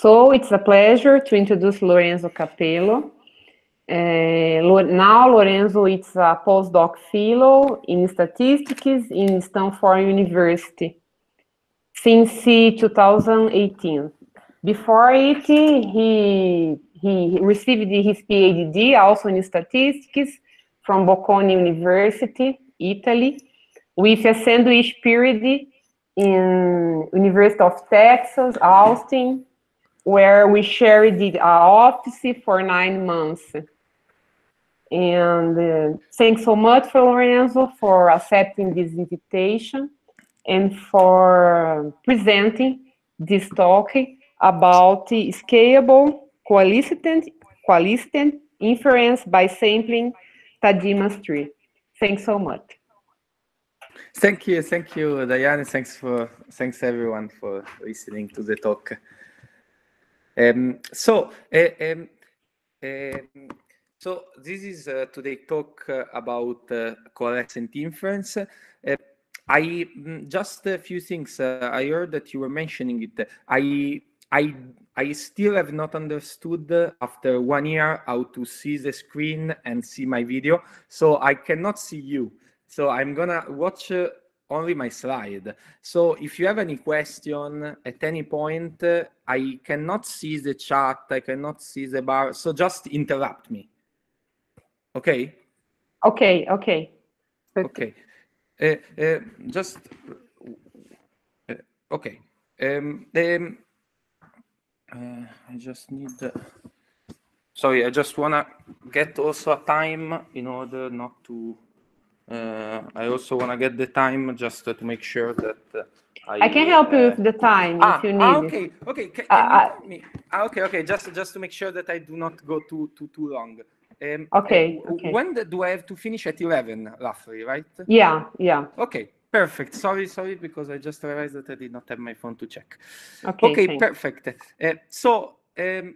So it's a pleasure to introduce Lorenzo Capello. Uh, now Lorenzo is a postdoc fellow in statistics in Stanford University since 2018. Before it, he, he received his PhD also in statistics from Bocconi University, Italy, with a sandwich period in University of Texas, Austin, where we shared the autopsy uh, for nine months. And uh, thanks so much, for Lorenzo, for accepting this invitation and for presenting this talk about scalable coalescent, coalescent inference by sampling Tajima's tree. Thanks so much. Thank you, thank you, Diane. Thanks for thanks everyone for listening to the talk. Um, so, uh, um, um, so this is uh, today talk uh, about coalescent inference. I mm, just a few things. I heard that you were mentioning it. I I I still have not understood uh, after one year how to see the screen and see my video. So I cannot see you. So I'm gonna watch uh, only my slide. So if you have any question at any point, uh, I cannot see the chat, I cannot see the bar, so just interrupt me. Okay? Okay, okay. Okay. Uh, uh, just, eh, okay. Um, um, I just need, sorry, I just want to get also a time in order not to uh, I also want to get the time just to make sure that uh, I, I, can help you with the uh, time ah, if you need. Ah, okay, okay. Can, can me? Ah, okay, okay. Just just to make sure that I do not go too too too long. Um, okay, okay, When do I have to finish at 11, roughly, right? Yeah, yeah. Okay, perfect. Sorry, sorry, because I just realized that I did not have my phone to check. Okay, okay perfect. Uh, so um,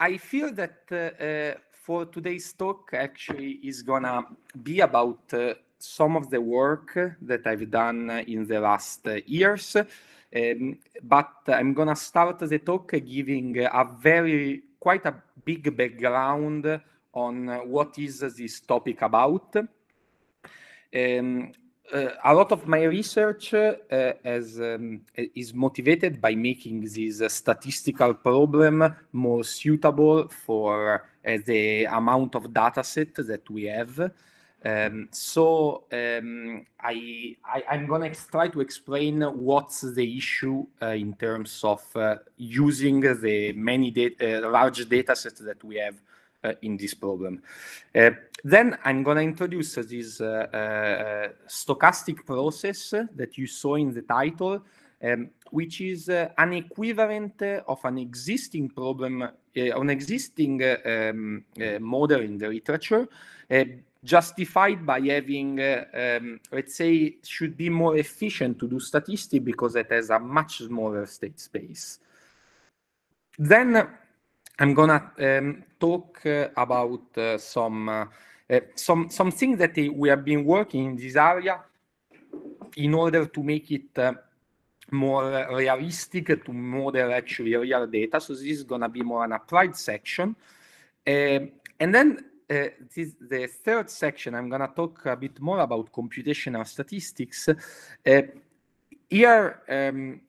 I feel that uh, uh, for today's talk, actually, is gonna be about some of the work that I've done in the last uh, years. Um, but I'm going to start the talk giving a very, quite a big background on what is this topic about. Um, uh, a lot of my research uh, has, um, is motivated by making this uh, statistical problem more suitable for uh, the amount of data set that we have. Um, so um, I, I, am going to try to explain what's the issue uh, in terms of uh, using the many data, uh, large data sets that we have uh, in this problem. Uh, then I'm going to introduce this uh, stochastic process that you saw in the title, um, which is an equivalent of an existing problem, an existing um, model in the literature, justified by having, uh, um, let's say, should be more efficient to do statistics because it has a much smaller state space. Then I'm gonna um, talk uh, about uh, some uh, uh, some things that we have been working in this area in order to make it uh, more realistic to model actually real data. So this is gonna be more an applied section, um, and then uh, this, the third section, I'm going to talk a bit more about computational statistics. Uh, here um,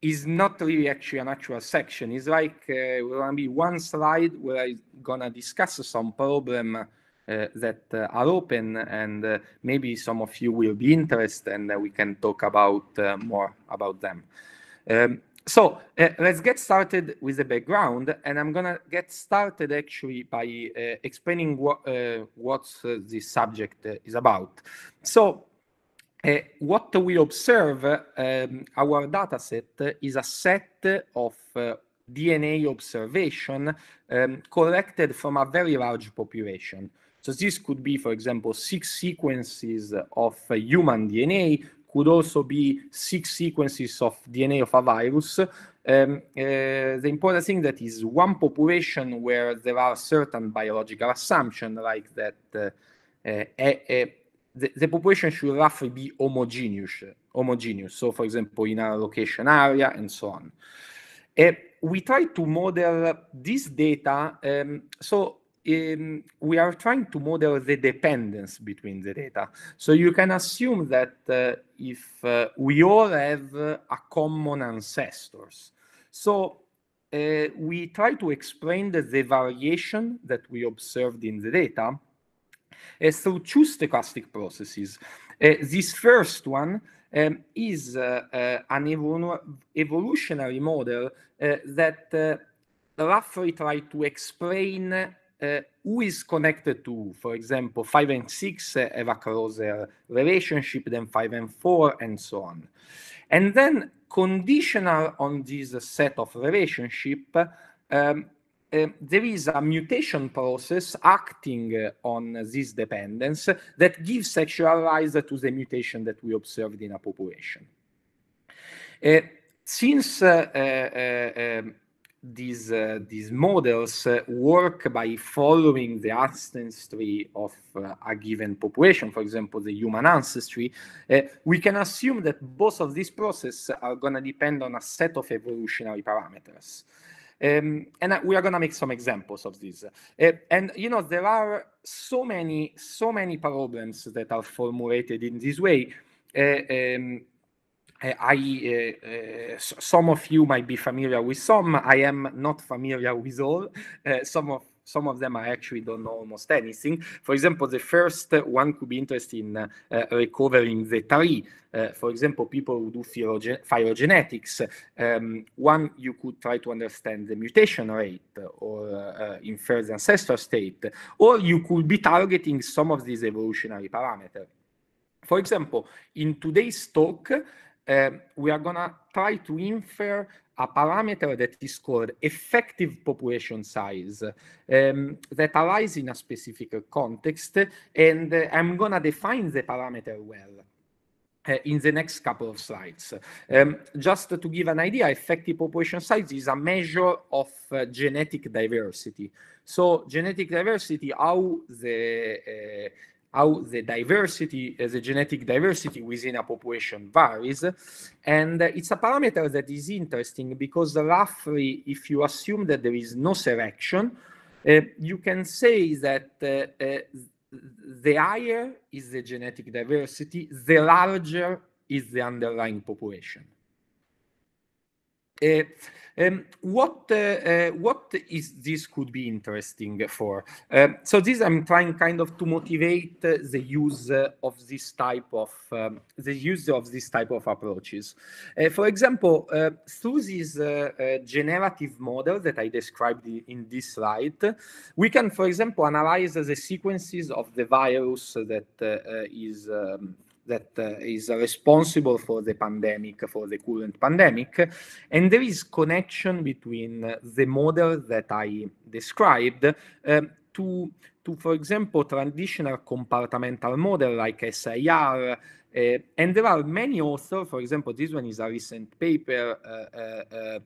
is not really actually an actual section. It's like uh, going to be one slide where I'm going to discuss some problem uh, that uh, are open and uh, maybe some of you will be interested and we can talk about more about them. Um, so uh, let's get started with the background, and I'm gonna get started actually by uh, explaining uh, what uh, what this subject uh, is about. So. Uh, what we observe, um, our dataset is a set of DNA observation um, collected from a very large population. So this could be, for example, six sequences of human DNA could also be six sequences of DNA of a virus. Um, uh, the important thing that is one population where there are certain biological assumptions, like that uh, uh eh, eh, the, the, population should roughly be homogeneous, homogeneous. So, for example, in our location area and so on. Uh, we try to model this data. Um, so um, we are trying to model the dependence between the data. So you can assume that uh, if uh, we all have uh, a common ancestors, so uh, we try to explain the, the, variation that we observed in the data uh, through two stochastic processes. Uh, this first one um, is an evolutionary model that roughly try to explain uh, who is connected to, for example, 5 and 6 uh, have a closer relationship than 5 and 4, and so on. And then, conditional on this set of relationship, um, uh, there is a mutation process acting uh, on this dependence that gives sexual rise to the mutation that we observed in a population. Uh, since uh, um, these uh, these models uh, work by following the ancestry of uh, a given population for example the human ancestry uh, we can assume that both of these processes are going to depend on a set of evolutionary parameters um, and uh, we are going to make some examples of this. Uh, and you know there are so many so many problems that are formulated in this way um, Eh, I uh, uh, some of you might be familiar with some. I am not familiar with all. Uh, some of some of them I actually don't know almost anything. For example, the first one could be interested in recovering the tree. for example, people who do phylogenetics. Um, one, you could try to understand the mutation rate or infer the ancestral state, or you could be targeting some of these evolutionary parameters. For example, in today's talk, um, we are going to try to infer a parameter that is called effective population size um, that arises in a specific context. And uh, I'm going to define the parameter well. Uh, in the next couple of slides. Um, just to give an idea, effective population size is a measure of uh, genetic diversity. So genetic diversity, how the uh, how the diversity, uh, the genetic diversity within a population varies. And uh, it's a parameter that is interesting because roughly, if you assume that there is no selection, uh, you can say that uh, uh, the higher is the genetic diversity, the larger is the underlying population. Uh, um, what uh, uh, what is this could be interesting for? Um, so this I'm trying kind of to motivate the use of this type of um, the use of this type of approaches. Uh, for example, through this generative model that I described in this slide, we can, for example, analyze the sequences of the virus that is um, that uh, is responsible for the pandemic, for the current pandemic. And there is connection between the model that I described um, to, to, for example, traditional compartmental model like SIR. Uh, and there are many authors, for example, this one is a recent paper, uh, uh, uh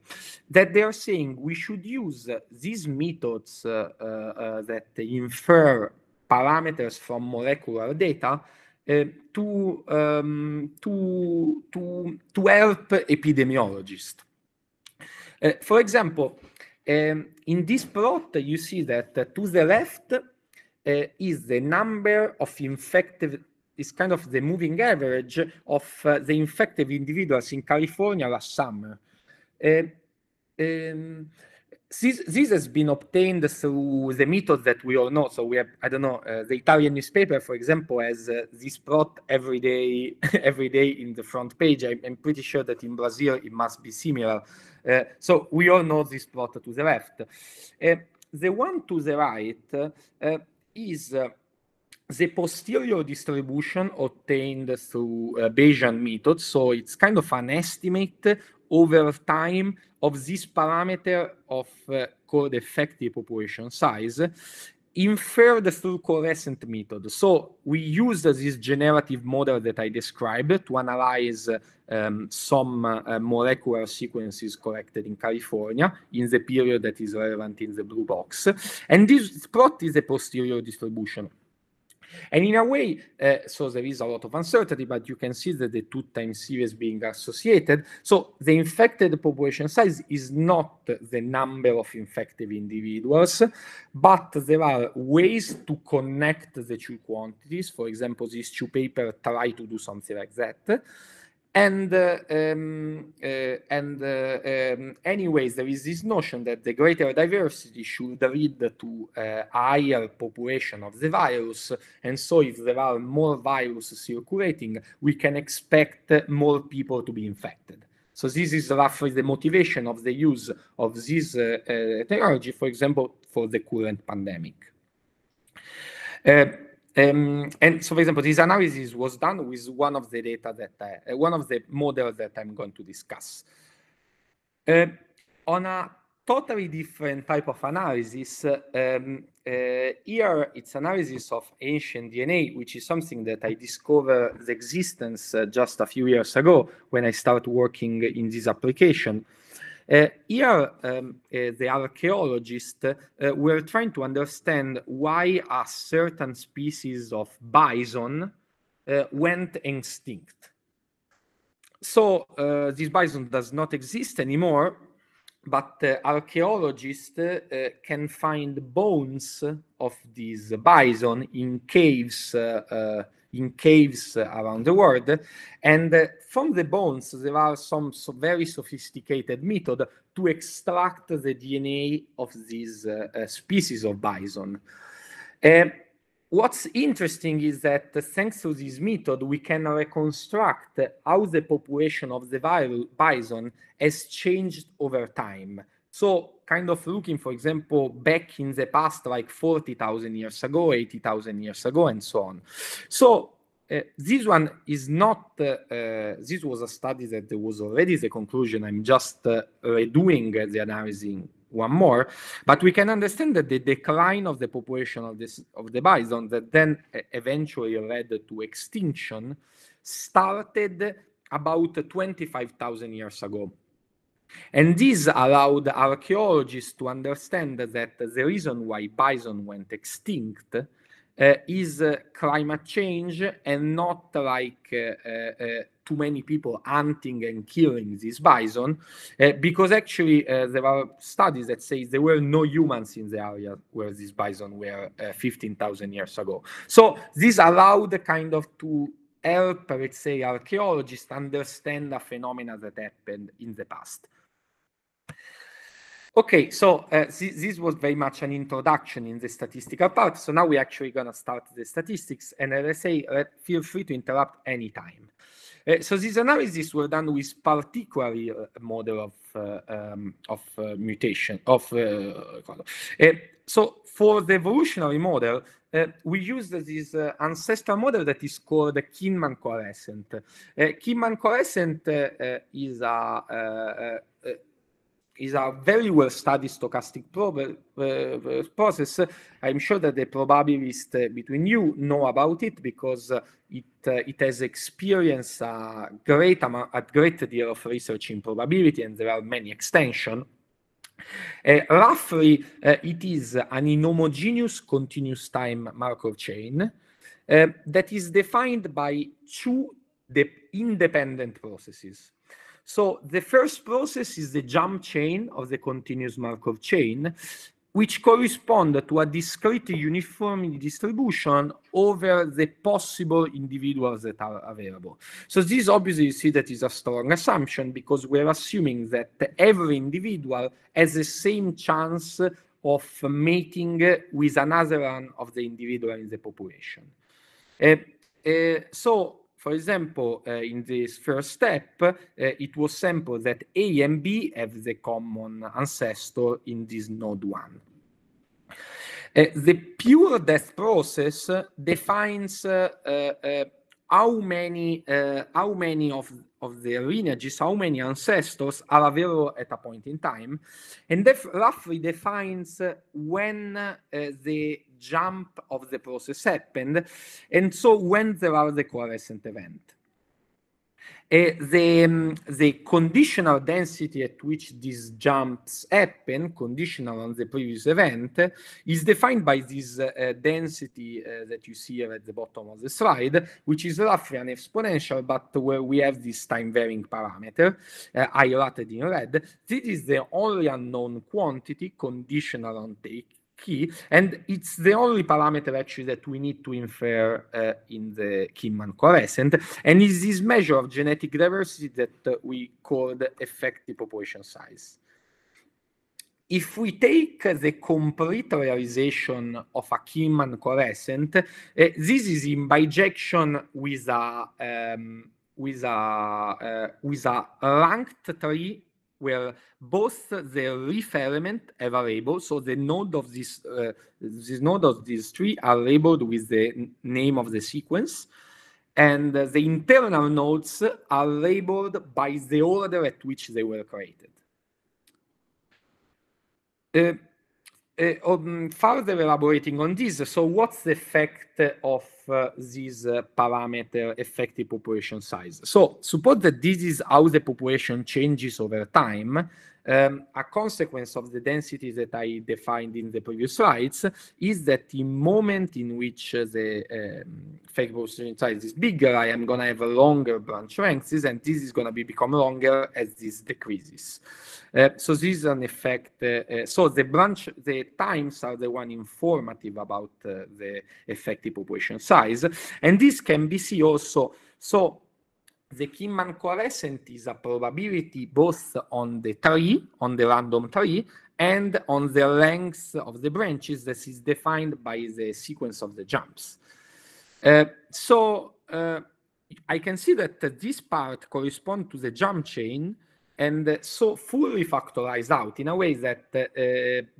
that they are saying we should use these methods uh, that infer parameters from molecular data Eh, to, um, to, to, to help epidemiologists. Eh, for example, um, in this plot, you see that uh, to the left uh, is the number of infected, is kind of the moving average of uh, the infected individuals in California last summer. Um, this, has been obtained through the methods that we all know. So we have, I don't know, uh, the Italian newspaper, for example, has uh, this plot every day, every day in the front page. I, am pretty sure that in Brazil it must be similar. Uh, so we all know this plot to the left. Uh, the one to the right uh, is uh, the posterior distribution obtained through uh, Bayesian method. So it's kind of an estimate over time of this parameter of uh, called effective population size inferred through coalescent method. So we used this generative model that I described to analyze um, some uh, molecular sequences collected in California in the period that is relevant in the blue box. And this plot is a posterior distribution. And in a way, uh, so there is a lot of uncertainty, but you can see that the two time series being associated. So the infected population size is not the number of infected individuals, but there are ways to connect the two quantities. For example, these two papers try to do something like that. And uh, um, uh, and uh, um, anyways, there is this notion that the greater diversity should lead to higher population of the virus, and so if there are more virus circulating, we can expect more people to be infected. So this is roughly the motivation of the use of this uh, uh, technology, for example, for the current pandemic. Uh, um, and so, for example, this analysis was done with one of the data that I, uh, one of the models that I'm going to discuss. Uh, on a totally different type of analysis, uh, um, uh, here it's analysis of ancient DNA, which is something that I discovered the existence uh, just a few years ago when I started working in this application. Uh, here, um, uh, the archaeologists uh, were trying to understand why a certain species of bison went extinct. So this bison does not exist anymore, but uh, archaeologists uh, can find bones of these bison in caves uh, in caves around the world. And from the bones, there are some so very sophisticated method to extract the DNA of these uh, uh, species of bison. What's interesting is that uh, thanks to this method, we can reconstruct how the population of the bison has changed over time. So, kind of looking, for example, back in the past, like 40,000 years ago, 80,000 years ago, and so on. So, uh, this one is not, uh, uh, this was a study that there was already the conclusion. I'm just uh, redoing the analysis one more, but we can understand that the decline of the population of, this, of the bison that then uh, eventually led to extinction started about 25,000 years ago. And this allowed archaeologists to understand that the reason why bison went extinct uh, is uh, climate change and not like uh, uh, uh too many people hunting and killing these bison, uh, because actually there are studies that say there were no humans in the area where these bison were 15,000 years ago. So this allowed kind of to help, let's say, archaeologists understand a phenomena that happened in the past. Okay, so uh, th this was very much an introduction in the statistical part. So now we're actually going to start the statistics. And as I say, uh, feel free to interrupt anytime. Uh, so these analyses were done with particularly uh, model of, uh, um, of uh, mutation of. so for the evolutionary model, uh, we use this uh, ancestral model that is called Kinman coalescent. Uh, Kinman coalescent is a is a very well studied stochastic prob- uh, process. I'm sure that the probabilist between you know about it because uh, it it has experienced a great amount, a great deal of research in probability, and there are many extensions uh, roughly, uh, it is an inhomogeneous continuous time Markov chain uh, that is defined by two independent processes. So the first process is the jump chain of the continuous Markov chain, which correspond to a discrete uniform distribution over the possible individuals that are available. So this obviously you see that is a strong assumption because we're assuming that every individual has the same chance of mating with another one of the individual in the population. Uh, uh, so for example, uh, in this first step, uh, it was sampled that A and B have the common ancestor in this node 1. Uh, the pure death process defines uh, uh, uh how many uh, how many of of the lineages, how many ancestors are available at a point in time, and that roughly defines when uh, the jump of the process happened, and so when there are the coalescent event the, mm, the conditional density at which these jumps happen, conditional on the previous event, is defined by this uh, uh, density uh, that you see here at the bottom of the slide, which is roughly an exponential, but where we have this time-varying parameter, highlighted in red. This is the only unknown quantity conditional on take key. And it's the only parameter actually that we need to infer uh, in the Kimman coalescent. And it's this measure of genetic diversity that uh, we call the effective population size. If we take the complete realization of a Kimman coalescent, uh, this is in bijection with a um, with a uh, with a ranked tree where both the leaf element have a label, so the node of this uh, this node of these three are labeled with the name of the sequence, and uh, the internal nodes are labeled by the order at which they were created. Uh, on eh, um, further elaborating on this, so what's the effect of uh, this uh, parameter effective population size? So suppose that this is how the population changes over time, um, a consequence of the density that I defined in the previous slides is that the moment in which uh, the um, fake size is bigger, I am going to have a longer branch length, and this is going to be become longer as this decreases. Uh, so this is an effect. Uh, uh, so the branch, the times are the one informative about uh, the effective population size, and this can be seen also. So the Kinman coalescent is a probability both on the tree, on the random tree, and on the length of the branches that is defined by the sequence of the jumps. Uh, so uh, I can see that uh, this part corresponds to the jump chain and so fully factorized out in a way that uh,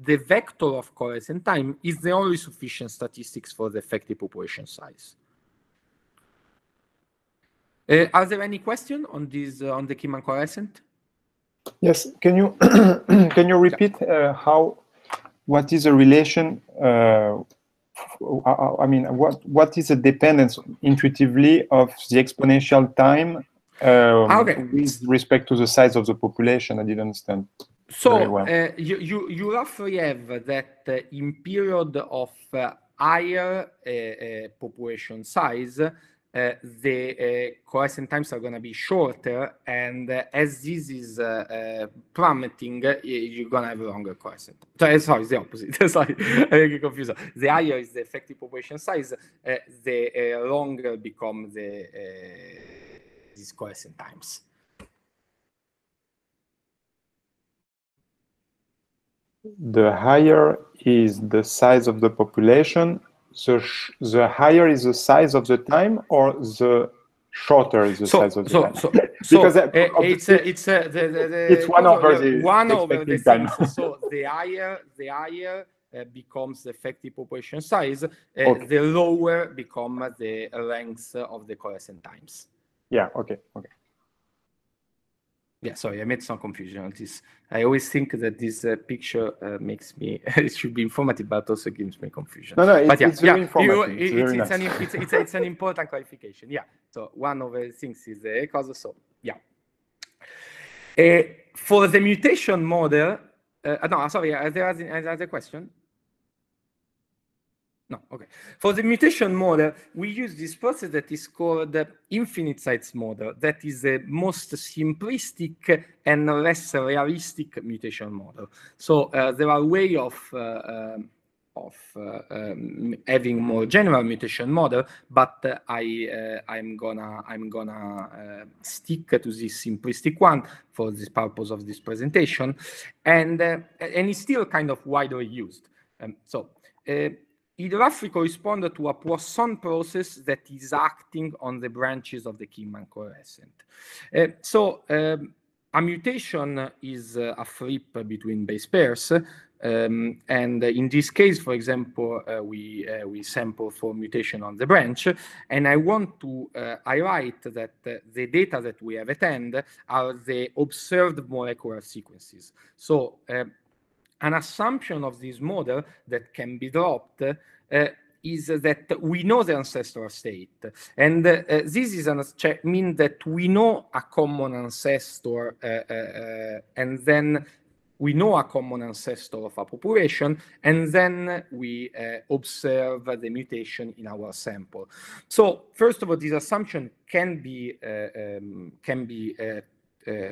the vector of coalescent time is the only sufficient statistics for the effective population size. Uh, are there any question on this uh, on the Kiman coalescent? Yes. Can you can you repeat uh, how what is the relation? Uh, uh, uh, I mean, what what is the dependence intuitively of the exponential time um, ah, okay. with respect to the size of the population? I didn't understand. So well. you, you you roughly have that in period of higher population size uh, the uh, times are going to be shorter, and uh, as this is uh, uh, plummeting, you're going to have a longer coalescent. So, sorry, it's the opposite. sorry, I get confused. The higher is the effective population size, the longer become the these coalescent times. The higher is the size of the population the the higher is the size of the time or the shorter is the so, size of the so, time? So, because uh, eh, it's a, it's a, the, the, the, it's one over the one over the time. so the higher the higher uh, becomes the effective population size, uh, okay. the lower become the length of the coalescent times. Yeah. Okay. Okay yeah sorry i made some confusion on this i always think that this uh, picture uh, makes me it should be informative but also gives me confusion no no it's, but yeah, it's yeah, informative. You, it's, it's, nice. an, it's, it's, an, important clarification yeah so one of the things is the cause so yeah uh, for the mutation model uh, uh, no sorry uh, there is another question no, okay. For the mutation model, we use this process that is called the infinite size model. That is the most simplistic and less realistic mutation model. So uh, there are way of uh, uh of uh, um, having more general mutation model, but uh, I uh, I'm gonna I'm gonna stick to this simplistic one for the purpose of this presentation, and and it's still kind of widely used. Um, so it roughly corresponds to a Poisson process that is acting on the branches of the Kingman coalescent. Uh, so um, a mutation is uh, a flip between base pairs. Um, and in this case, for example, uh, we, we sample for mutation on the branch. And I want to highlight that the data that we have at hand are the observed molecular sequences. So ehm, an assumption of this model that can be dropped uh, is that we know the ancestral state. And uh, this is an mean that we know a common ancestor uh, uh, uh, and then we know a common ancestor of a population, and then we uh, observe the mutation in our sample. So first of all, this assumption can be uh, um, can be uh, uh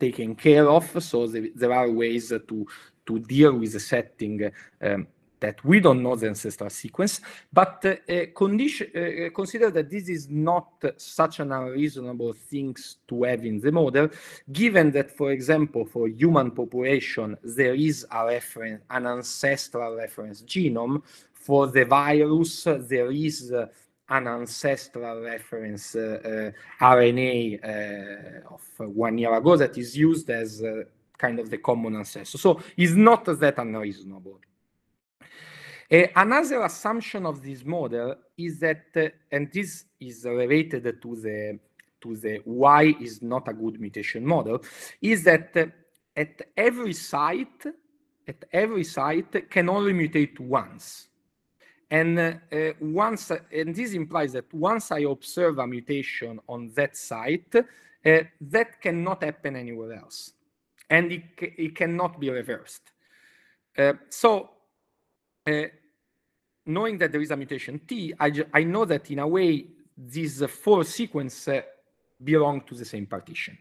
taken care of. So there are ways to to deal with a setting um, that we don't know the ancestral sequence, but uh, condition, uh, uh, consider that this is not such an unreasonable thing to have in the model, given that, for example, for human population, there is a reference, an ancestral reference genome. For the virus, there is uh, an ancestral reference uh, uh, RNA uh, of one year ago that is used as uh, kind of the common ancestor. So it's not that unreasonable. Uh, another assumption of this model is that, uh, and this is related to the to the why is not a good mutation model, is that uh, at every site, at every site can only mutate once. And uh, uh, once, uh, and this implies that once I observe a mutation on that site, that cannot happen anywhere else and it, it cannot be reversed. Uh, so, uh, knowing that there is a mutation T, I, I know that in a way these four sequences belong to the same partition.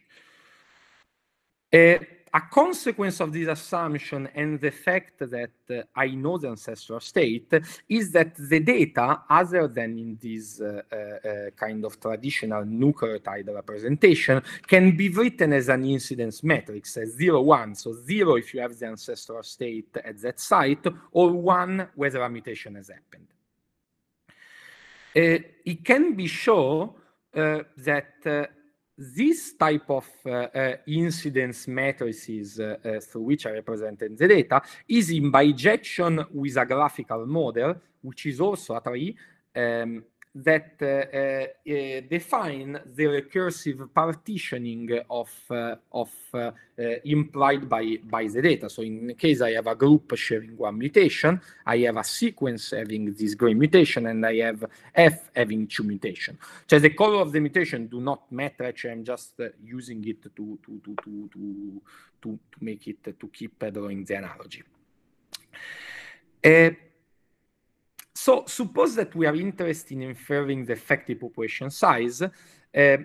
Uh, a consequence of this assumption and the fact that uh, I know the ancestral state is that the data, other than in this uh, uh, uh, kind of traditional nucleotide representation, can be written as an incidence matrix, as 0, 1, so 0 if you have the ancestral state at that site, or 1 whether a mutation has happened. Uh, it can be shown uh, that this type of uh, uh, incidence matrices uh, uh, through which I represented the data is in bijection with a graphical model, which is also a tree, um, that uh, uh, uh, define the recursive partitioning of, of implied by, by the data. So in case I have a group sharing one mutation, I have a sequence having this gray mutation, and I have F having two mutation. So the color of the mutation do not matter. Actually, I'm just using it to, to, to, to, to, to, make it, to keep drawing the analogy. Uh, so suppose that we are interested in inferring the effective population size uh,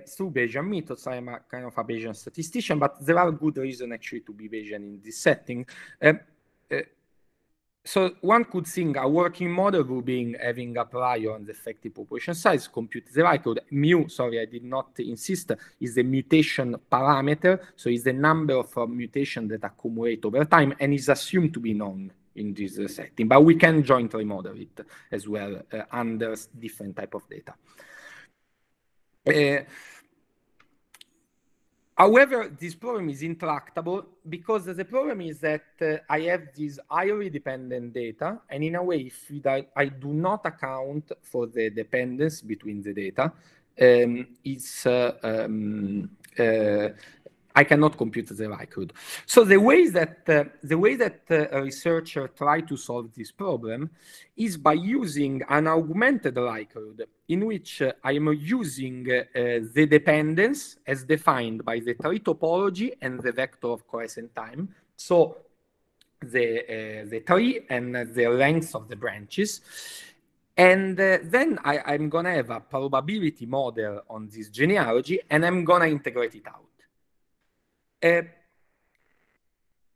through Bayesian methods. I am a kind of a Bayesian statistician, but there are good reasons actually to be Bayesian in this setting. Uh, so one could think a working model would be having a prior on the effective population size, compute the right code. Mu, sorry, I did not insist, is the mutation parameter. So it's the number of uh, mutations that accumulate over time and is assumed to be known in this setting. But we can jointly model it as well uh, under different type of data. Uh, however, this problem is intractable because the problem is that uh, I have this highly dependent data, and in a way, if I do not account for the dependence between the data, um, it's uh, um, uh, I cannot compute the likelihood. So the way that uh, the way that uh, a researcher try to solve this problem is by using an augmented likelihood in which uh, I am using uh, the dependence as defined by the tree topology and the vector of coalescent time. So the uh, the tree and the length of the branches. And uh, then I, am going to have a probability model on this genealogy, and I'm going to integrate it out. Eh,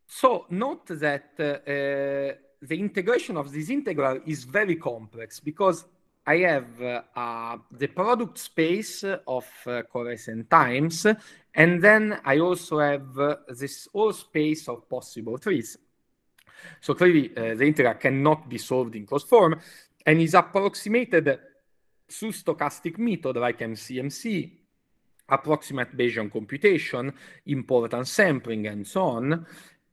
so note that eh, the integration of this integral is very complex because I have uh, uh, the product space of uh, coalescent times, and then I also have uh, this whole space of possible trees. So clearly, the integral cannot be solved in closed form, and is approximated through stochastic method like MCMC approximate Bayesian computation, important sampling, and so on.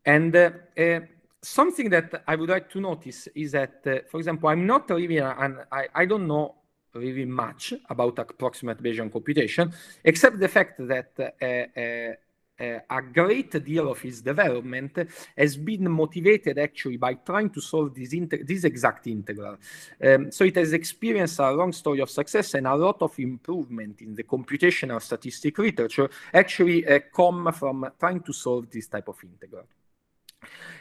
And uh, uh, something that I would like to notice is that, uh, for example, I'm not really, an, I, I don't know really much about approximate Bayesian computation, except the fact that uh, uh, uh, a great deal of his development has been motivated actually by trying to solve this, this exact integral. Um, so it has experienced a long story of success and a lot of improvement in the computational statistic literature actually uh, come from trying to solve this type of integral.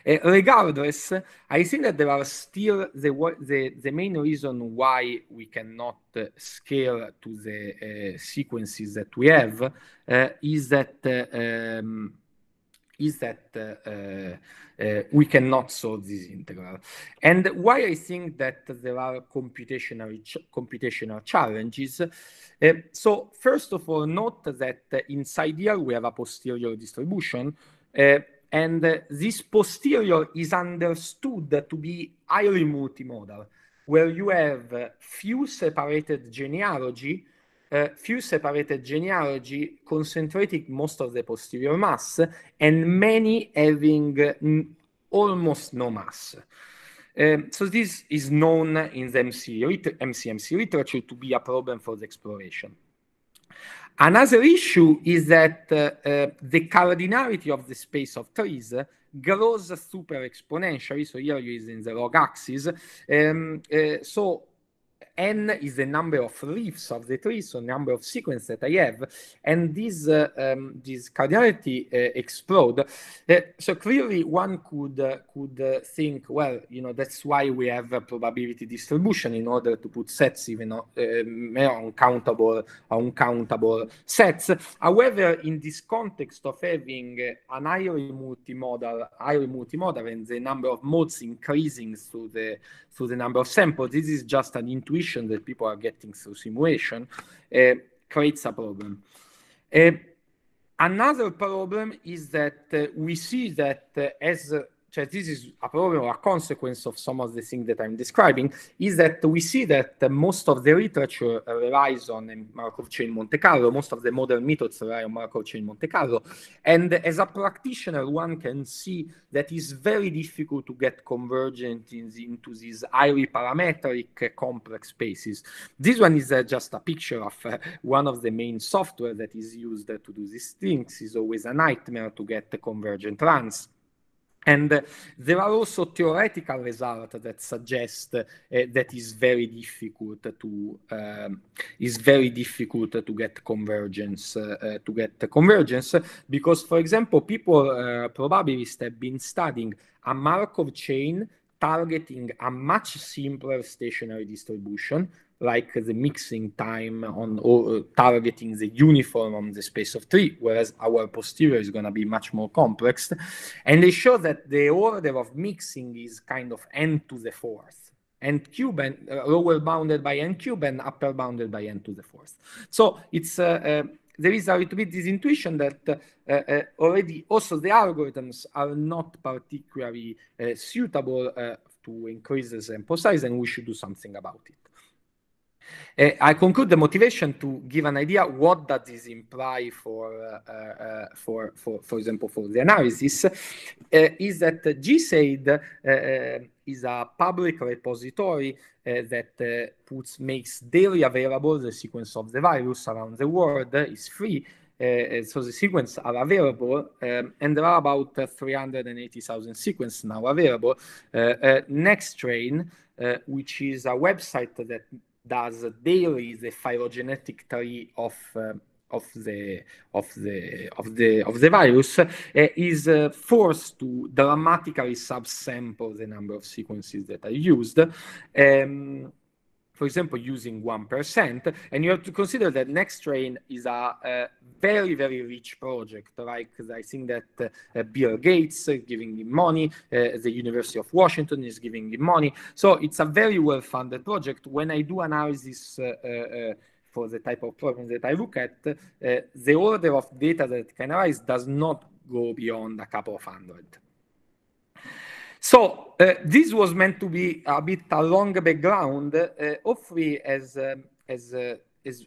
Uh, regardless, I think that there are still the, the, the main reason why we cannot uh, scale to the uh, sequences that we have is that um, is that we cannot solve this integral. And why I think that there are computational ch- computational challenges. so first of all, note that inside here we have a posterior distribution. And uh, this posterior is understood to be highly multimodal, where you have uh, few separated genealogy, uh, few separated genealogy concentrating most of the posterior mass, and many having uh, almost no mass. Um, so this is known in the MC, MCMC literature to be a problem for the exploration. Another issue is that uh, uh, the cardinality of the space of trees grows super exponentially. So here you is in the log axis. Um, uh, so n is the number of leaves of the tree, so number of sequence that I have, and these uh, um, these cardinality uh, explode. Uh, so clearly, one could uh, could uh, think, well, you know, that's why we have a probability distribution in order to put sets even on, on uh, countable on countable sets. However, in this context of having uh, an IRE multimodal, IRE multimodal, and the number of modes increasing through the through the number of samples, this is just an intuition that people are getting through simulation uh, creates a problem. Uh, another problem is that uh, we see that uh, as so this is a problem or a consequence of some of the things that I'm describing, is that we see that most of the literature relies on Markov chain Monte Carlo. Most of the modern methods rely on Markov chain Monte Carlo. And as a practitioner, one can see that it's very difficult to get convergent in the, into these highly parametric uh, complex spaces. This one is uh, just a picture of uh, one of the main software that is used to do these things. It's always a nightmare to get the convergent runs. And there are also theoretical results that suggest uh, that is very difficult to um, is very difficult to get convergence uh, to get convergence because, for example, people uh, probabilists have been studying a Markov chain targeting a much simpler stationary distribution like the mixing time on or uh, targeting the uniform on the space of three, whereas our posterior is going to be much more complex. And they show that the order of mixing is kind of n to the fourth, n cube and uh, lower bounded by n cube and upper bounded by n to the fourth. So it's uh, uh, there is a little bit this intuition that uh, uh, uh already also the algorithms are not particularly uh, suitable uh, to increase the sample size and we should do something about it. Uh, I conclude the motivation to give an idea what does this imply for, uh, uh, uh for, for, for example, for the analysis, uh, is that GSAID uh, is a public repository that puts, makes daily available the sequence of the virus around the world, is free, uh, so the sequence are available, um, and there are about uh, 380,000 sequences now available. Uh, Next Train, which is a website that does daily the phylogenetic tree of uh, of the of the of the of the virus uh, is uh, forced to dramatically subsample the number of sequences that are used um, for example, using 1%. And you have to consider that Next Train is a, a very, very rich project, right? Because I think that uh, Bill Gates is giving him money, uh, the University of Washington is giving him money. So it's a very well funded project. When I do analysis, uh, uh, uh for the type of problem that I look at, uh, the order of data that can arise does not go beyond a couple of hundred. So uh, this was meant to be a bit a long background. Uh, hopefully, as um, as uh,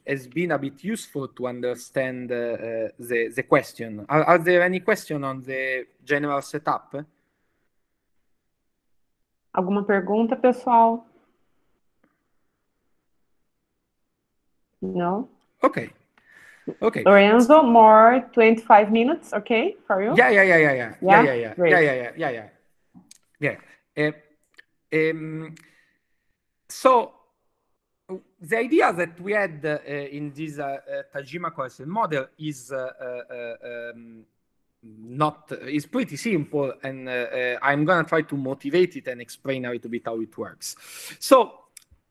has, been a bit useful to understand uh, uh, the, the question. Are, are, there any questions on the general setup? Alguma pergunta, pessoal? No? Okay. Okay. Lorenzo, more 25 minutes, okay, for you? Yeah, yeah, yeah, yeah, yeah. Yeah, yeah, yeah. Yeah, yeah, yeah, yeah, yeah. yeah, yeah. Yeah. Uh, um, so the idea that we had uh, in this uh, uh Tajima question model is uh, uh, um, not is pretty simple, and I'm gonna try to motivate it and explain a little bit how it works. So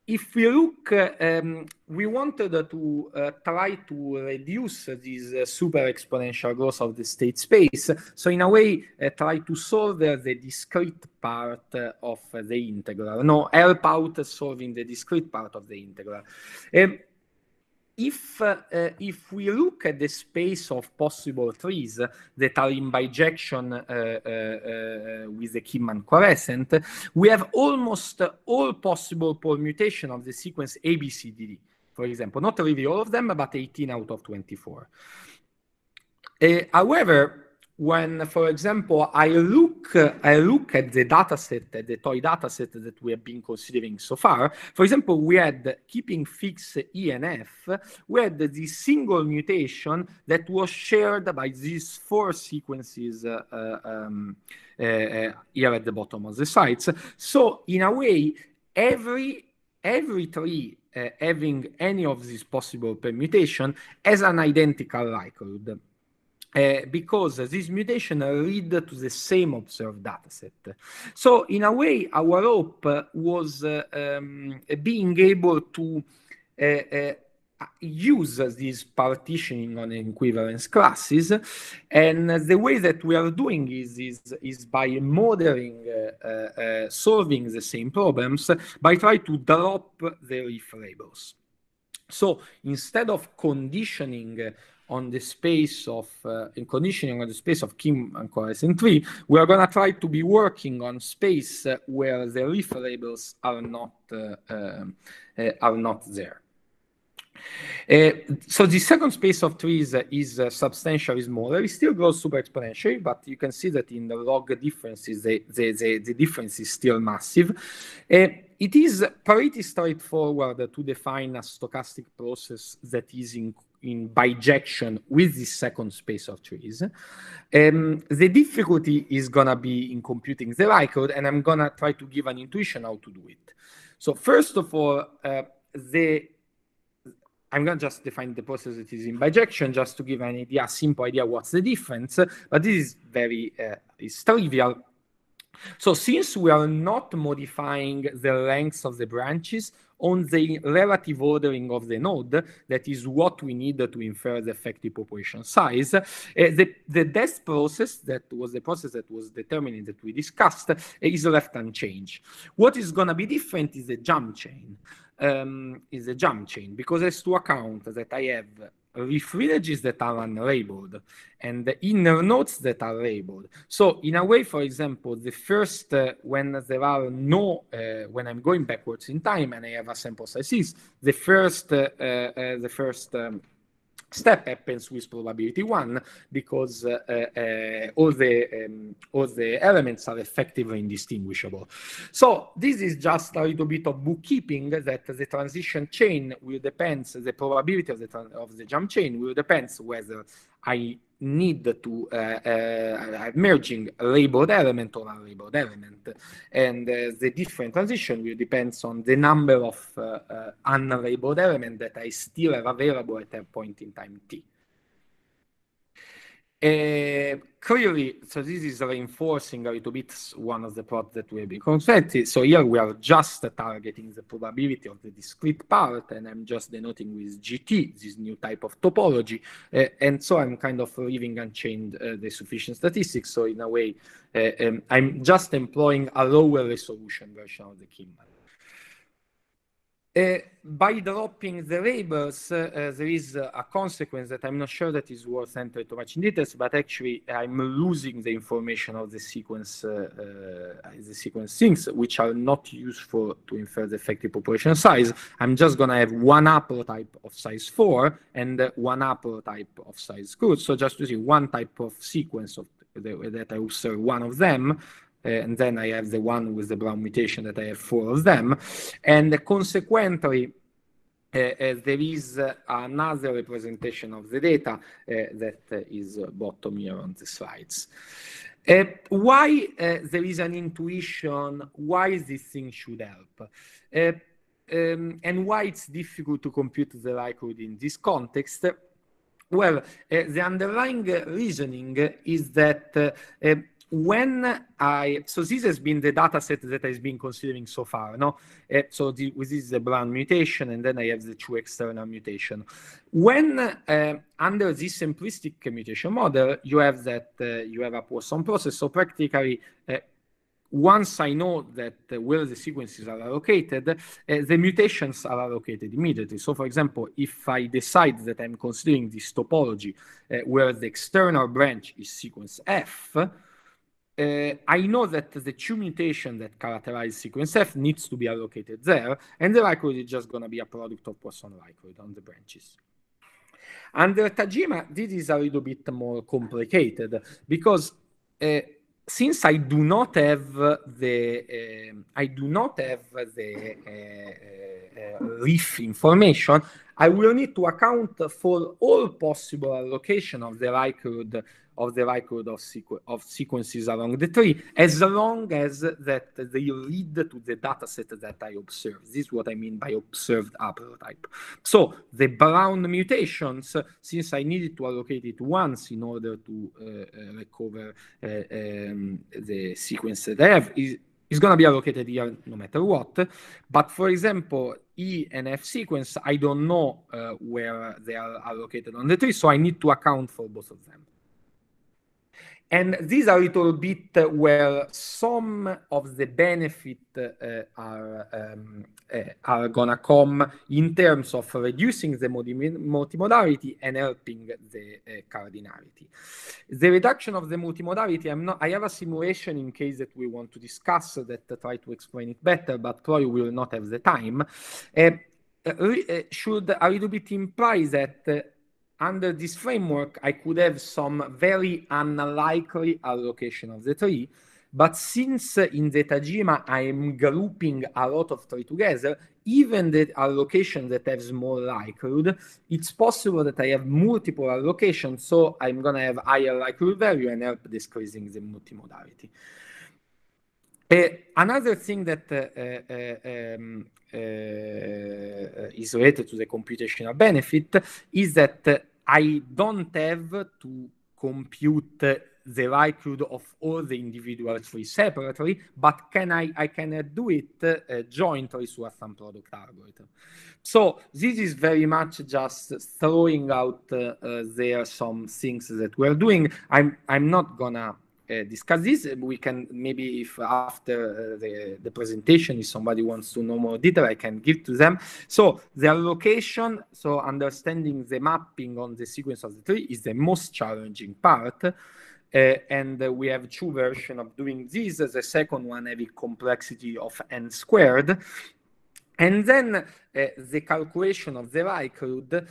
if we look, um, we wanted to uh, try to reduce this uh, super exponential growth of the state space. So in a way, uh, try to solve the discrete part of the integral. No, help out solving the discrete part of the integral. Um, if uh, if we look at the space of possible trees that are in bijection uh, with the Kidman coalescent, we have almost all possible permutation of the sequence ABCDD. For example, not really all of them, but 18 out of 24. however, when, for example, I look, I look at the dataset, set, the toy dataset that we have been considering so far, for example, we had keeping fix ENF, we had the single mutation that was shared by these four sequences uh, uh um, uh, uh, here at the bottom of the sites. So in a way, every every tree uh, having any of these possible permutation has an identical likelihood uh, because these mutations lead to the same observed dataset. So in a way, our hope was uh, um, being able to uh, use this partitioning on equivalence classes. And the way that we are doing is, is, is by modeling, uh, uh, solving the same problems by trying to drop the leaf labels. So instead of conditioning on the space of uh, in conditioning on the space of Kim and coalescent tree, we are going to try to be working on space uh, where the labels are not uh, um, uh are not there. Uh, so the second space of trees is uh, substantial, is smaller. It still grows super exponentially, but you can see that in the log differences, the, the, the, the difference is still massive. it is pretty straightforward to define a stochastic process that is in in bijection with the second space of trees. Um, the difficulty is gonna be in computing the Lie and I'm gonna try to give an intuition how to do it. So first of all, uh, the I'm going to just define the process that is in bijection just to give an idea, a simple idea what's the difference. But this is very uh, is trivial so since we are not modifying the lengths of the branches on the relative ordering of the node, that is what we need to infer the effective population size, uh, the, the death process, that was the process that was determining that we discussed, eh, is left unchanged. What is going to be different is the jump chain. Um, is the jump chain because it's to account that I have with villages that are unlabeled and the inner nodes that are labeled. So in a way, for example, the first, uh, when there are no, uh, when I'm going backwards in time and I have a sample size is the first, uh, uh, uh the first um, step happens with probability one because uh, uh, all the um, all the elements are effectively indistinguishable. So this is just a little bit of bookkeeping that the transition chain will depends the probability of the of the jump chain will depends whether I need to uh, uh, merging labeled element or unlabeled element. And uh, the different transition will depends on the number of unlabeled element that I still have available at a point in time t. Eh, clearly, so this is reinforcing a little bit one of the parts that we have been constructed. So here we are just targeting the probability of the discrete part, and I'm just denoting with GT this new type of topology. Uh, and so I'm kind of leaving unchained uh, the sufficient statistics. So in a way, uh, um, I'm just employing a lower resolution version of the Kimman by dropping the labels, uh, there is a consequence that I'm not sure that is worth entering too much in details, but actually I'm losing the information of the sequence, uh, uh, the sequence things, which are not useful to infer the effective population size. I'm just gonna have one apple type of size four and one apple type of size good. So just to see one type of sequence of the, that I observe one of them uh, and then I have the one with the brown mutation that I have four of them. And consequently, uh, uh, there is uh, another representation of the data uh, that uh, is bottom here on the slides. why there is an intuition, why this thing should help, um, and why it's difficult to compute the likelihood in this context. Well, the underlying reasoning is that when I so this has been the data set that I've been considering so far. No, uh, so the, this is the Brown mutation, and then I have the two external mutation. When uh, under this simplistic mutation model, you have that uh, you have a Poisson process. So practically, once I know that uh, where the sequences are allocated, uh, the mutations are allocated immediately. So, for example, if I decide that I'm considering this topology uh, where the external branch is sequence F, uh, I know that the two mutation that characterize sequence F needs to be allocated there, and the likelihood is just going to be a product of Poisson likelihood on the branches. Under Tajima, this is a little bit more complicated because uh, since I do not have the uh, I do not have the uh, uh, uh, leaf information, I will need to account for all possible allocation of the likelihood of the record of, sequ- of sequences along the tree, as long as that they lead to the dataset that I observe. This is what I mean by observed haplotype. So the Brown mutations, since I needed to allocate it once in order to uh, uh recover uh, um, the sequence that I have, is, is going to be allocated here no matter what. But for example, E and F sequence, I don't know uh, where they are allocated on the tree, so I need to account for both of them. And these are a little bit where some of the benefit uh, are um, uh, are gonna come in terms of reducing the multimodality and helping the uh, cardinality. The reduction of the multimodality, I'm not. I have a simulation in case that we want to discuss that try to explain it better, but probably we will not have the time. Uh, uh, uh, should a little bit imply that under this framework, I could have some very unlikely allocation of the tree. But since uh, in the Tajima I am grouping a lot of tree together, even the allocation that has more likelihood, it's possible that I have multiple allocations, so I'm going to have higher likelihood value and help decreasing the multimodality. Uh, another thing that uh, uh, um, uh, is related to the computational benefit is that uh, I don't have to compute the likelihood of all the individual trees separately, but can I, I can do it uh, jointly through a sum product algorithm. So this is very much just throwing out uh, uh, there some things that we're doing. I'm, I'm not gonna uh, discuss this. Uh, we can maybe if after uh, the, the presentation, if somebody wants to know more detail, I can give to them. So the allocation, so understanding the mapping on the sequence of the tree is the most challenging part. Uh, and we have two versions of doing this. The second one having complexity of n squared. And then uh, the calculation of the likelihood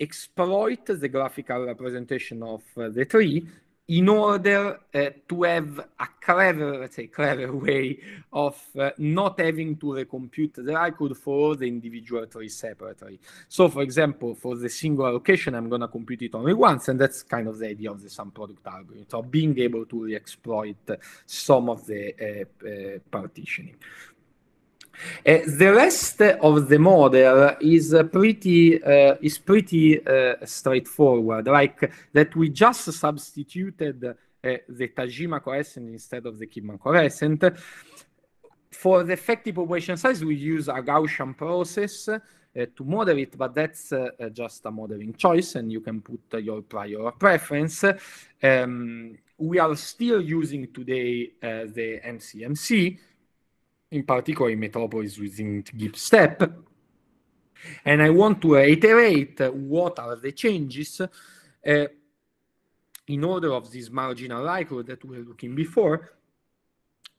exploit the graphical representation of the tree in order uh, to have a clever, let's say, clever way of uh, not having to recompute the record for the individual tree separately. So, for example, for the single allocation, I'm going to compute it only once, and that's kind of the idea of the sum product algorithm, so being able to exploit some of the uh, uh partitioning. Uh, the rest of the model is pretty uh, is pretty uh, straightforward, like that we just substituted the Tajima coefficient instead of the Kidman coefficient. For the effective population size, we use a Gaussian process to model it, but that's just a modeling choice, and you can put your prior preference. Um, we are still using today the MCMC in particular in Metropolis within Gip Step. And I want to reiterate what are the changes uh, in order of this marginal likelihood that we were looking before.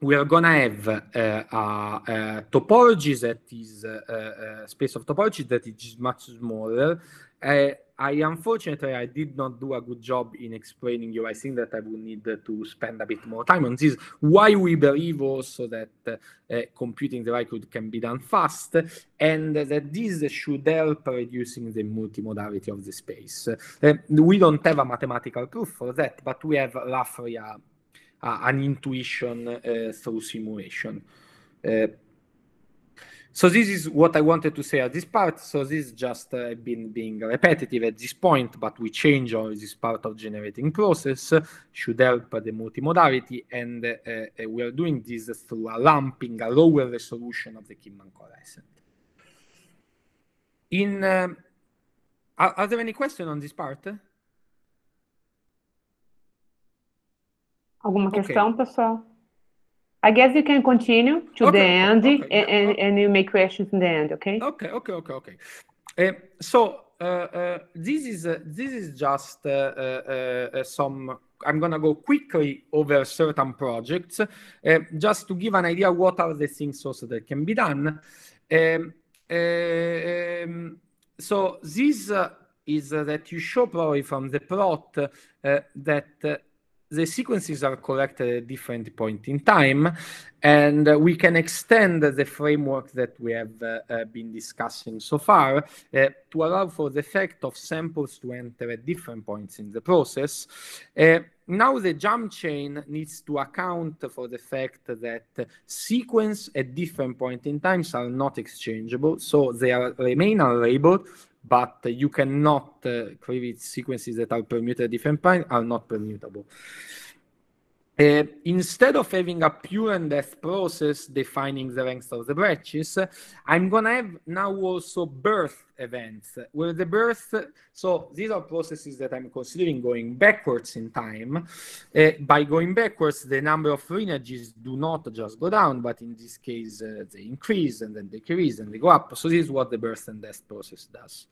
We are gonna have uh, eh, topologies that is eh, space of topology that is much smaller I, uh, I unfortunately I did not do a good job in explaining you. I think that I would need to spend a bit more time on this. Why we believe also that uh, computing the right code can be done fast, and that this should help reducing the multimodality of the space. Uh, we don't have a mathematical proof for that, but we have roughly a, a, an intuition uh, through simulation. Uh, so this is what I wanted to say at this part. So this just uh, been being repetitive at this point, but we change all this part of generating process uh, should help the multimodality, and uh, uh, we are doing this through a lumping, a lower resolution of the Kidman coalescent. In uh, are, are, there any questions on this part? Alguma okay. pessoal? I guess you can continue to okay, the end okay, and, yeah. and you make questions in the end, okay? Okay, okay, okay, okay. Uh, so uh, uh, this is uh, this is just uh, uh, some. I'm gonna go quickly over certain projects eh, just to give an idea what are the things also that can be done. Um, um, so this is that you show probably from the plot that the sequences are collected at different point in time, and we can extend the framework that we have uh, uh been discussing so far uh, to allow for the effect of samples to enter at different points in the process. Uh, now the jump chain needs to account for the fact that sequence at different point in times are not exchangeable, so they are, remain unlabeled, but you cannot uh, create sequences that are permuted at different point are not permutable. Uh, instead of having a pure and death process defining the length of the branches, I'm gonna have now also birth events where the birth. So these are processes that I'm considering going backwards in time. Uh, by going backwards, the number of lineages do not just go down, but in this case, uh, they increase and then decrease and they go up. So this is what the birth and death process does.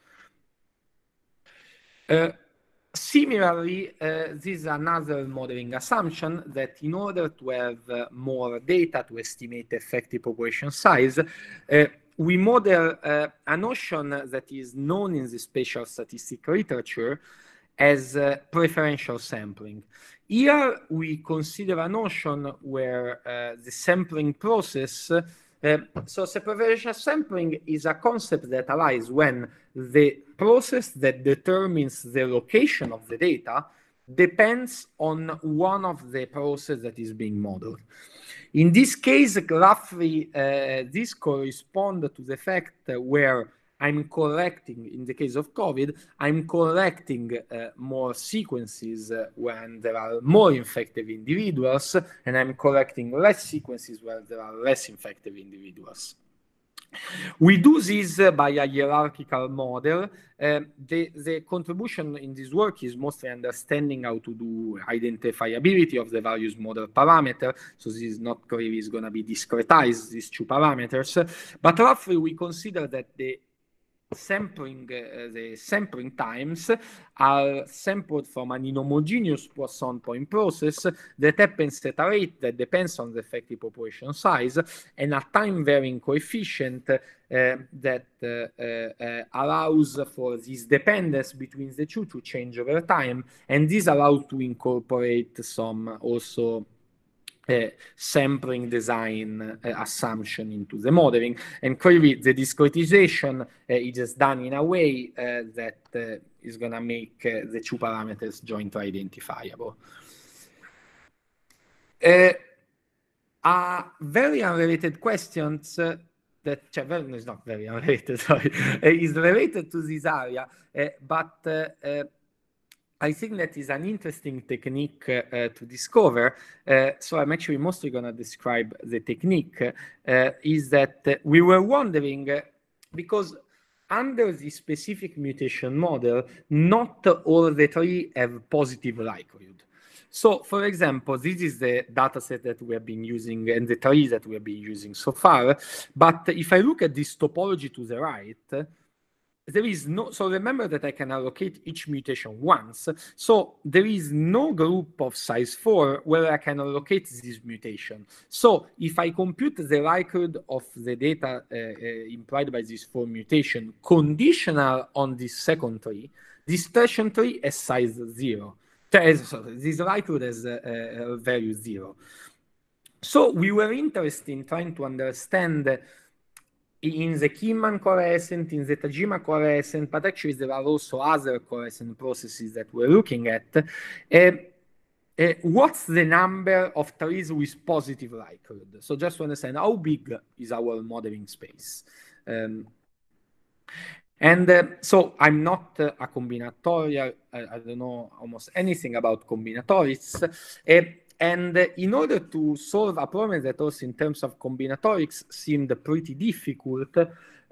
Similarly, uh, this is another modeling assumption that in order to have uh, more data to estimate effective population size, uh, we model uh, a notion that is known in the spatial statistic literature as uh, preferential sampling. Here, we consider a notion where uh, the sampling process Eh, so supervision sampling is a concept that arises when the process that determines the location of the data depends on one of the processes that is being modeled. In this case, roughly, uh, this corresponds to the fact where I'm correcting, in the case of COVID, I'm correcting uh, more sequences uh, when there are more infected individuals, and I'm correcting less sequences where there are less infected individuals. We do this uh, by a hierarchical model. Uh, the, the, contribution in this work is mostly understanding how to do identifiability of the various model parameters. So this is not really is going to be discretized, these two parameters. But roughly, we consider that the sampling, uh, the sampling times are sampled from an inhomogeneous Poisson point process that happens at a rate that depends on the effective population size and a time varying coefficient uh, that uh, allows for this dependence between the two to change over time. And this allows to incorporate some also sampling design assumption into the modeling. And clearly, the discretization eh, is just done in a way eh, that eh, is going to make the two parameters jointly identifiable. Uh, very unrelated questions uh, that well, not very unrelated, sorry, is related to this area, uh, but I think that is an interesting technique uh, to discover. Uh, so I'm actually mostly going to describe the technique. Uh, is that uh, we were wondering uh, because under the specific mutation model, not all the three have positive likelihood. So, for example, this is the dataset that we have been using and the trees that we have been using so far. But if I look at this topology to the right, there is no so remember that i can allocate each mutation once so there is no group of size 4 where i can allocate this mutation so if i compute the likelihood of the data uh, uh, implied by this four mutation conditional on this second tree this tertiary tree has size 0 eh, this likelihood has a uh, uh, value 0 so we were interested in trying to understand in the Kimman coalescent, in the Tajima coalescent, but actually there are also other coalescent processes that we're looking at. Uh, uh, what's the number of trees with positive likelihood? So just to understand how big is our modeling space. Um, and uh, so I'm not a combinatorial, I, I, don't know almost anything about combinatorics. And in order to solve a problem that also in terms of combinatorics seemed pretty difficult,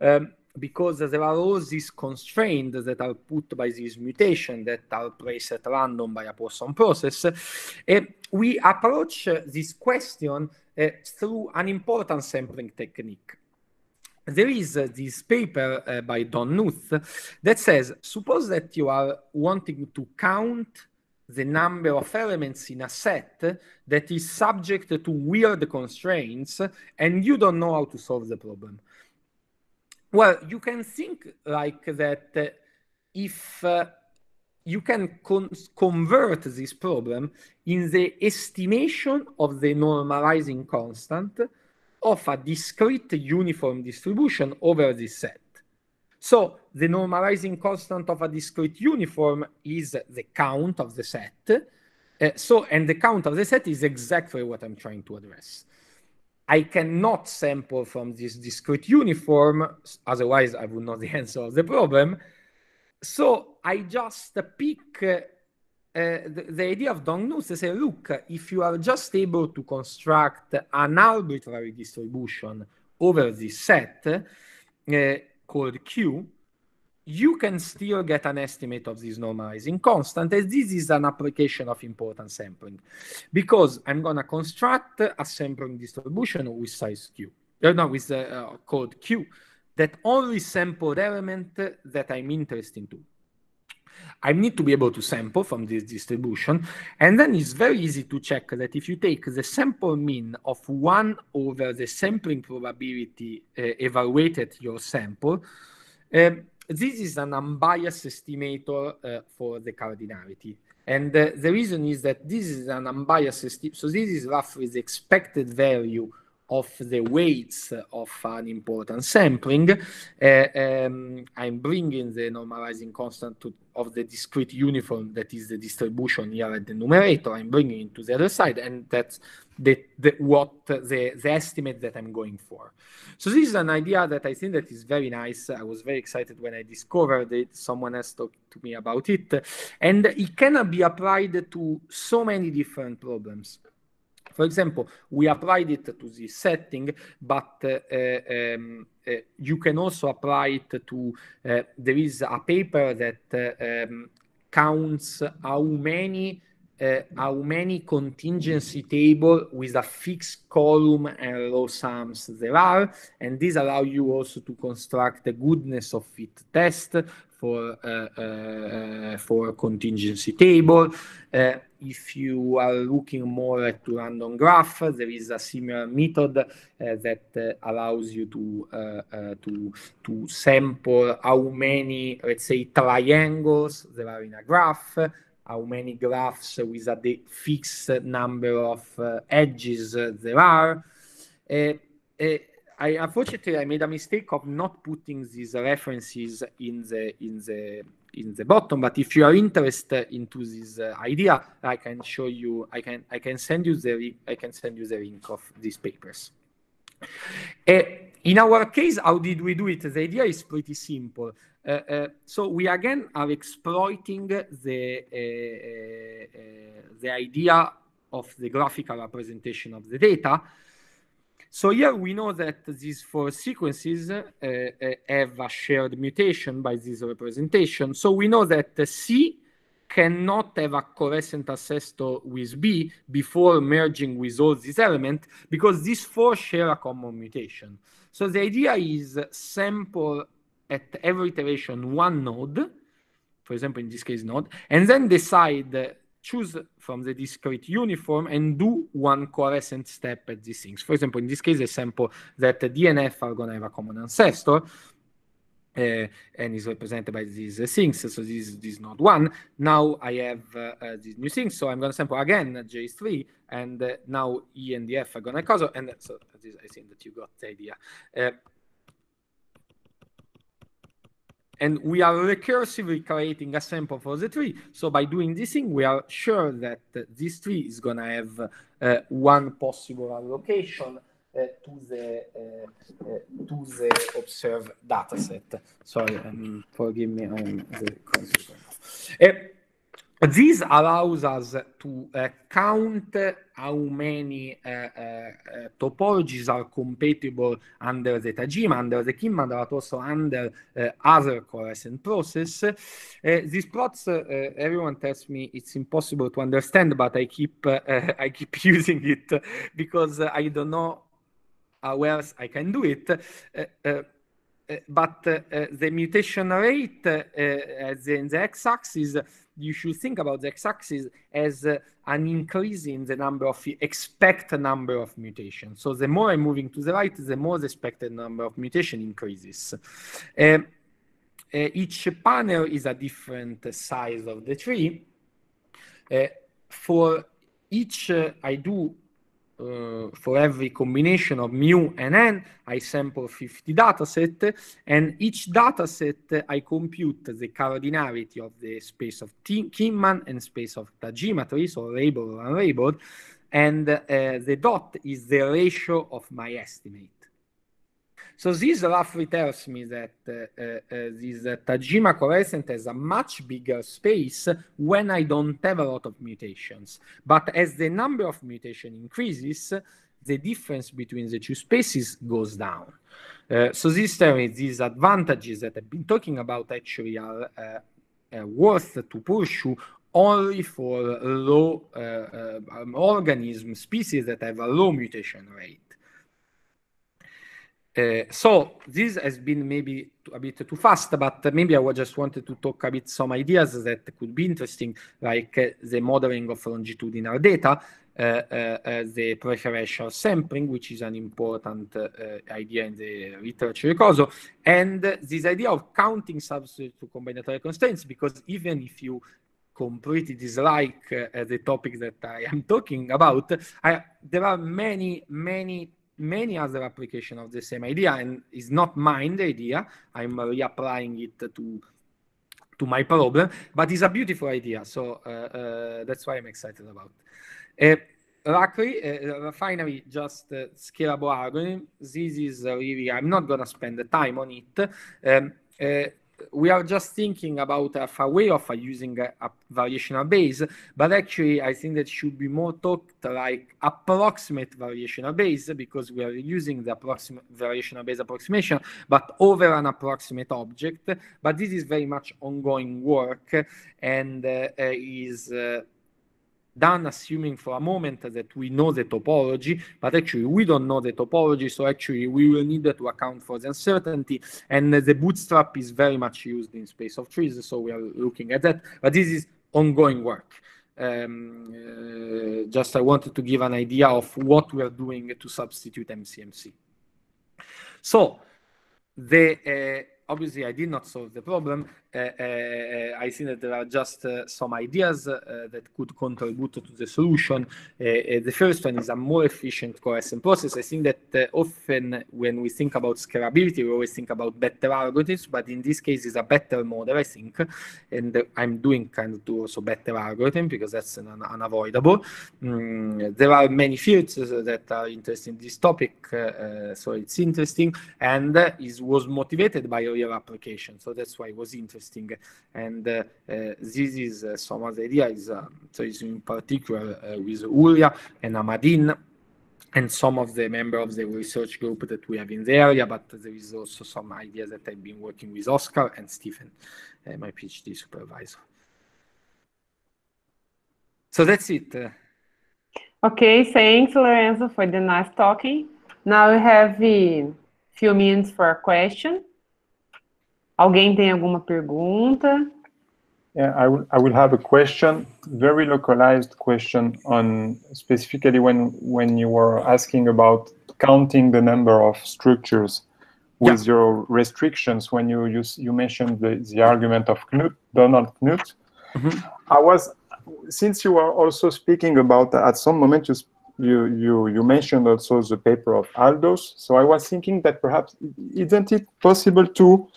um, because there are all these constraints that are put by these mutations that are placed at random by a Poisson process, uh, we approach uh, this question uh, through an important sampling technique. There is uh, this paper uh, by Don Knuth that says, suppose that you are wanting to count the number of elements in a set that is subject to weird constraints and you don't know how to solve the problem. Well, you can think like that uh, if uh, you can con- convert this problem in the estimation of the normalizing constant of a discrete uniform distribution over this set. So the normalizing constant of a discrete uniform is the count of the set. Uh, so, and the count of the set is exactly what I'm trying to address. I cannot sample from this discrete uniform, otherwise I would know the answer of the problem. So I just pick uh, uh the, the, idea of Dong-Nuz say, look, if you are just able to construct an arbitrary distribution over this set uh, called Q, you can still get an estimate of this normalizing constant as this is an application of important sampling because I'm going to construct a sampling distribution with size q, uh, no, with the uh, uh, code q that only sampled element that I'm interested to. I need to be able to sample from this distribution. And then it's very easy to check that if you take the sample mean of 1 over the sampling probability uh, evaluated your sample, um, this is an unbiased estimator uh, for the cardinality. And uh, the reason is that this is an unbiased So this is roughly the expected value of the weights of an important sampling. Uh, um, I'm bringing the normalizing constant to, of the discrete uniform that is the distribution here at the numerator. I'm bringing it to the other side, and that's the, the what the, the estimate that I'm going for. So this is an idea that I think that is very nice. I was very excited when I discovered it. Someone has talked to me about it, and it can be applied to so many different problems. For example, we applied it to the setting, but uh, um, uh, you can also apply it to, uh, there is a paper that uh, um, counts how many uh, how many contingency table with a fixed column and row sums there are, and these allow you also to construct the goodness of fit test for uh, uh, uh, for contingency table. if you are looking more at random graph, there is a similar method that allows you to to to sample how many, let's say, triangles there are in a graph how many graphs with a fixed number of uh, edges uh, there are. Uh, I unfortunately I made a mistake of not putting these references in the in the in the bottom. But if you are interested into this uh, idea, I can show you. I can I can send you the I can send you the link of these papers. Uh, in our case, how did we do it? The idea is pretty simple. Uh, uh so we again are exploiting the uh, uh, the idea of the graphical representation of the data so here we know that these four sequences uh, uh, have a shared mutation by this representation. So we know that C cannot have a coalescent ancestor with B before merging with all these elements because these four share a common mutation. So the idea is sample at every iteration one node, for example, in this case node, and then decide choose from the discrete uniform and do one coalescent step at these things. For example, in this case, a sample that the DNF are going to have a common ancestor. Uh, and is represented by these uh, things. So this, this is node one. Now I have uh, uh, these new things. So I'm going to sample again j 3 and uh, now E and F are going to cause. And so this, I think that you got the idea. Uh, and we are recursively creating a sample for the tree. So by doing this thing, we are sure that uh, this tree is going to have uh, one possible allocation uh, to the uh, uh, to the observed dataset. Sorry, um, forgive me on the consequence. Uh, this allows us to uh, count how many uh, uh, topologies are compatible under the Tajima, under the Kimma, but also under other coalescent process. These plots, everyone tells me it's impossible to understand, but I keep I keep using it because I don't know how else I can do it. Eh, but eh, the mutation rate eh, as in the x-axis, you should think about the x-axis as an increase in the number of expected number of mutations. So the more I'm moving to the right, the more the expected number of mutation increases. Uh, each panel is a different size of the tree. Uh, for each, I do uh, for every combination of mu and n, I sample 50 dataset, and each dataset I compute the cardinality of the space of T Kinman and space of Tajimatri, so labeled or unlabeled, and uh, the dot is the ratio of my estimate. So this roughly tells me that uh, uh, uh, this uh, Tajima coalescent has a much bigger space when I don't have a lot of mutations. But as the number of mutation increases, the difference between the two spaces goes down. Uh, so this theory, these advantages that I've been talking about actually are uh, worth to pursue only for low um, organism species that have a low mutation rate. Eh, so this has been maybe a bit too fast, but maybe I just wanted to talk a bit some ideas that could be interesting, like uh, the modeling of longitudinal data, uh, the preferential sampling, which is an important idea in the literature also, and this idea of counting subsets to combinatorial constraints, because even if you completely dislike the topic that I am talking about, I, there are many, many many other application of the same idea and it's not mine the idea i'm reapplying it to to my problem but it's a beautiful idea so uh, uh, that's why i'm excited about uh, Luckily, uh, uh, finally, just uh, scalable algorithm. This is really, I'm not going to spend the time on it. Um, uh, we are just thinking about a, a way of uh, using a, a, variational base, but actually I think that should be more talked like approximate variational base because we are using the approximate variational base approximation, but over an approximate object. But this is very much ongoing work and uh, is uh, done assuming for a moment that we know the topology, but actually we don't know the topology, so actually we will need to account for the uncertainty. And the bootstrap is very much used in space of trees, so we are looking at that. But this is ongoing work. Um, uh, just I wanted to give an idea of what we are doing to substitute MCMC. So the uh, obviously I did not solve the problem. Uh, uh, uh I think that there are just uh, some ideas uh, that could contribute to the solution. Uh, the first one is a more efficient coercion process. I think that often when we think about scalability, we always think about better algorithms, but in this case, it's a better model, I think. And I'm doing kind of also better algorithm because that's an, an unavoidable. Mm, there are many fields that are interested in this topic, so it's interesting and uh, was motivated by real application. So that's why it was interesting. And uh, uh, this is uh, someone's idea, is, uh, so it's in particular uh, with Ulia and Amadin and some of the members of the research group that we have in the area, but there is also some ideas that I've been working with Oscar and Stephen, uh, my PhD supervisor. So that's it. Okay, thanks Lorenzo for the nice talking. Now we have a uh, few minutes for a question. Alguém tem alguma pergunta? Yeah, I will, I will have a question, very localized question on specifically when, when you were asking about counting the number of structures with yeah. your restrictions when you, you, you mentioned the, the argument of Knut, Donald Knut. Mm -hmm. I was, since you were also speaking about, at some moment you, you, you, you mentioned also the paper of Aldous, so I was thinking that perhaps, isn't it possible to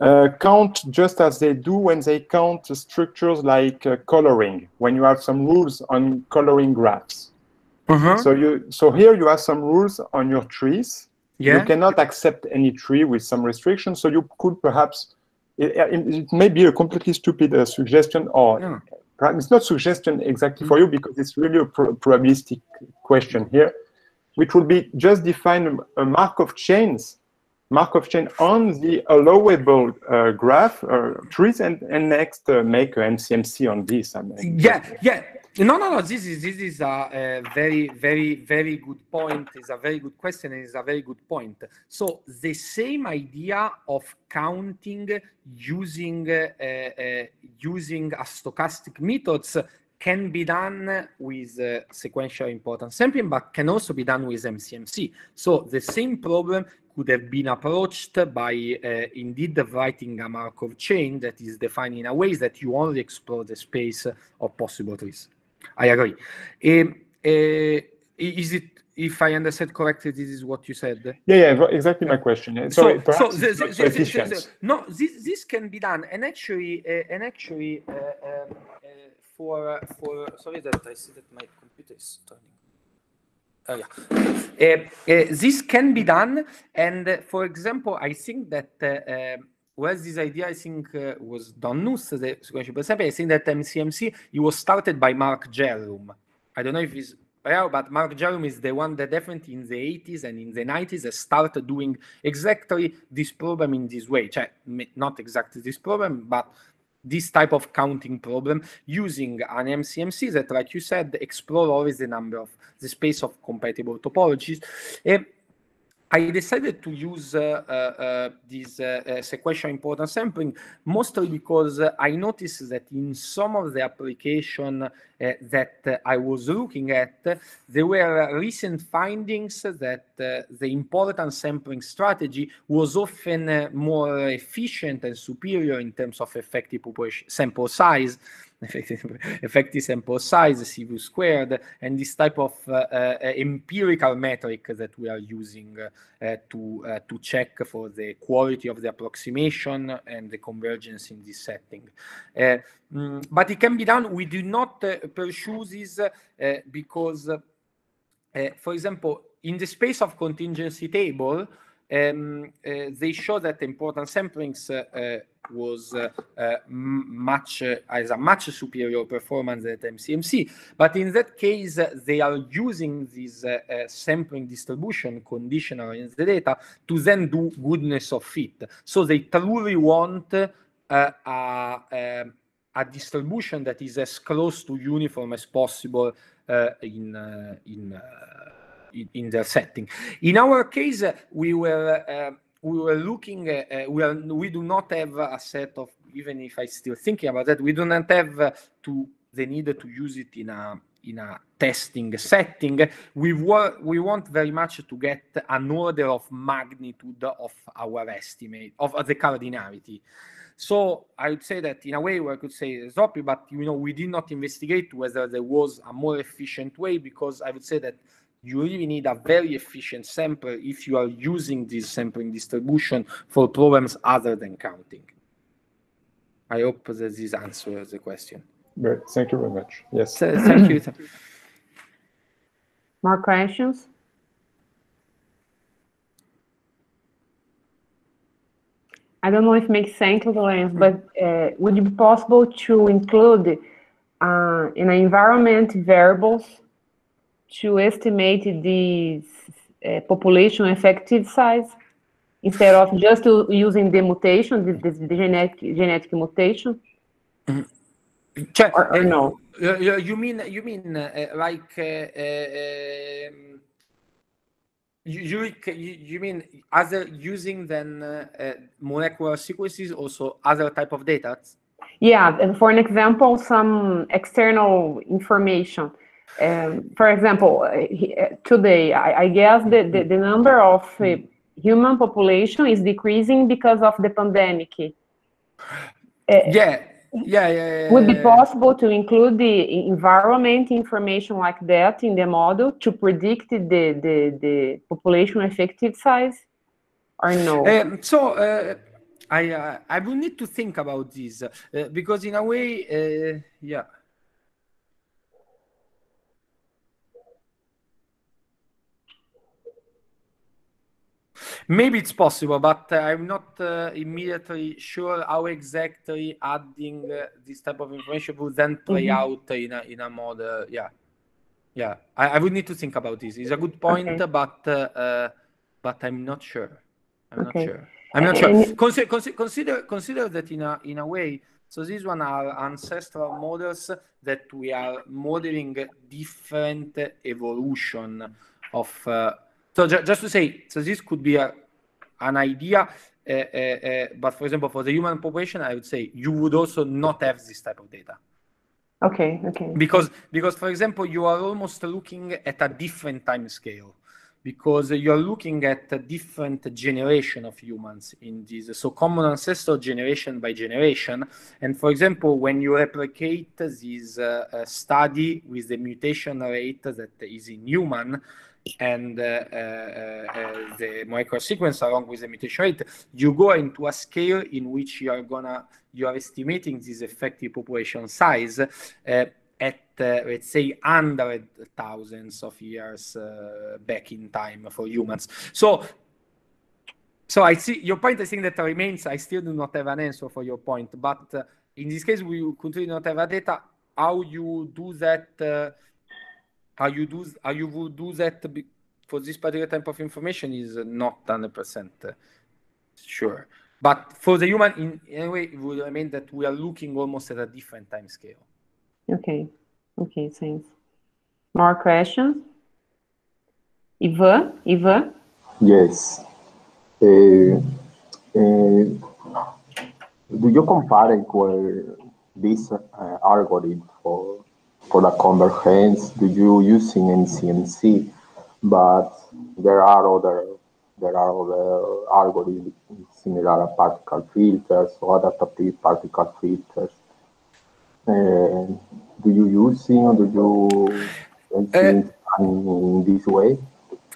uh, count just as they do when they count structures like uh, coloring, when you have some rules on coloring graphs. Mm-hmm. So you so here you have some rules on your trees. Yeah. You cannot accept any tree with some restrictions. So you could perhaps it, it may be a completely stupid uh, suggestion, or yeah. it's not suggestion exactly mm-hmm. for mm. you because it's really a pro- probabilistic question here, which would be just define a mark of chains Markov chain on the allowable uh, graph uh, trees and, and next uh, make MCMC on this. I mean, yeah, yeah. No, no, no. This is this is a, a, very, very, very good point. It's a very good question. it's a very good point. So the same idea of counting using uh, uh, using a stochastic methods can be done with uh, sequential importance sampling, but can also be done with MCMC. So the same problem could have been approached by uh, indeed writing a Markov chain that is defined in a way that you only explore the space of possible trees. I agree. Um, uh, is it, if I understood correctly, this is what you said? Yeah, yeah, exactly my question. Uh, so, so no, this, this can be done, and actually, uh, and actually, uh, um, uh, for for sorry that I see that my computer is turning Oh, yeah. Uh, uh, this can be done. And uh, for example, I think that uh, um, whereas this idea, I think, uh, was Donnus the sequential perception, I think that MCMC, it was started by Mark Jerome. I don't know if it's real, but Mark Jerome is the one that definitely in the 80s and in the 90s started doing exactly this problem in this way. Not exactly this problem, but this type of counting problem using an MCMC that, like you said, explore always the number of the space of compatible topologies. And I decided to use uh, uh, uh, this sequential importance sampling mostly because I noticed that in some of the application that I was looking at, there were recent findings that the importance sampling strategy was often more efficient and superior in terms of effective sample size effective sample size, CV squared, and this type of uh, uh, empirical metric that we are using uh, to, to check for the quality of the approximation and the convergence in this setting. Mm, but it can be done. We do not pursue this because, for example, in the space of contingency table, um, uh, they show that important samplings uh, uh, was uh, uh, much uh, as a much superior performance at MCMC. But in that case, they are using this sampling distribution conditional in the data to then do goodness of fit. So they truly want a um, a distribution that is as close to uniform as possible uh, in, uh, in, uh, in in their setting. In our case, we were we were looking at, uh, uh, we are we do not have a set of even if i still thinking about that we do not have to the need to use it in a in a testing setting we were we want very much to get an order of magnitude of our estimate of, of the cardinality so I would say that in a way where I could say zoppy but you know we did not investigate whether there was a more efficient way because I would say that you really need a very efficient sampler if you are using this sampling distribution for problems other than counting. I hope that this answers the question. Great. Thank you very much. Yes. So, thank you. More questions? I don't know if it makes sense, Lorenz, mm-hmm. but uh, would it be possible to include uh, in environment variables to estimate this uh, eh, population effective size instead of just using the mutation, the genetic genetic mutation? Mm. Cioè, or, or no? Uh, you mean you mean uh, like uh, you, you, you mean other using then molecular sequences also other type of data? Yeah, for an example, some external information um, for example, uh, today, I, I guess the, the, the, number of uh, human population is decreasing because of the pandemic. Uh, yeah. Yeah, yeah, yeah, Would be possible to include the environment information like that in the model to predict the, the, the population effective size or no? Um, so, uh, I, uh, I will need to think about this uh, because, in a way, yeah. Maybe it's possible, but uh, I'm not uh, immediately sure how exactly adding uh, this type of information would then play mm-hmm. out in a, in a model. Uh, yeah, yeah. I, I, would need to think about this. It's a good point, okay. but uh, uh, but I'm not sure. I'm okay. not sure. I'm not sure. Consider, consider consider that in a in a way. So these one are ancestral models that we are modeling different evolution of uh, so ju- just to say, so this could be a, an idea, uh, uh, uh, but for example, for the human population, I would say you would also not have this type of data. Okay. Okay. Because because for example, you are almost looking at a different time scale because you're looking at a different generation of humans in this. So common ancestor generation by generation. And for example, when you replicate this uh, study with the mutation rate that is in human, and uh, uh, uh, the microsequence along with the mutation rate, you go into a scale in which you are gonna you are estimating this effective population size at uh, let's say hundred thousands of years uh, back in time for humans. So, so I see your point. I think that remains. I still do not have an answer for your point, but uh, in this case, we continue not have a data. How you do that? how you do how you would do that for this particular type of information is not 100 percent sure. But for the human, in any it would mean that we are looking almost at a different time scale. Okay. Okay. Thanks. More questions? Ivan. Ivan. Yes. Uh, uh, do you compare it with this uh, algorithm for for the convergence do you using NCMC? but there are other there are other algorithms similar to particle filters or adaptive particle filters. Uh, do you use Do you uh, in this way?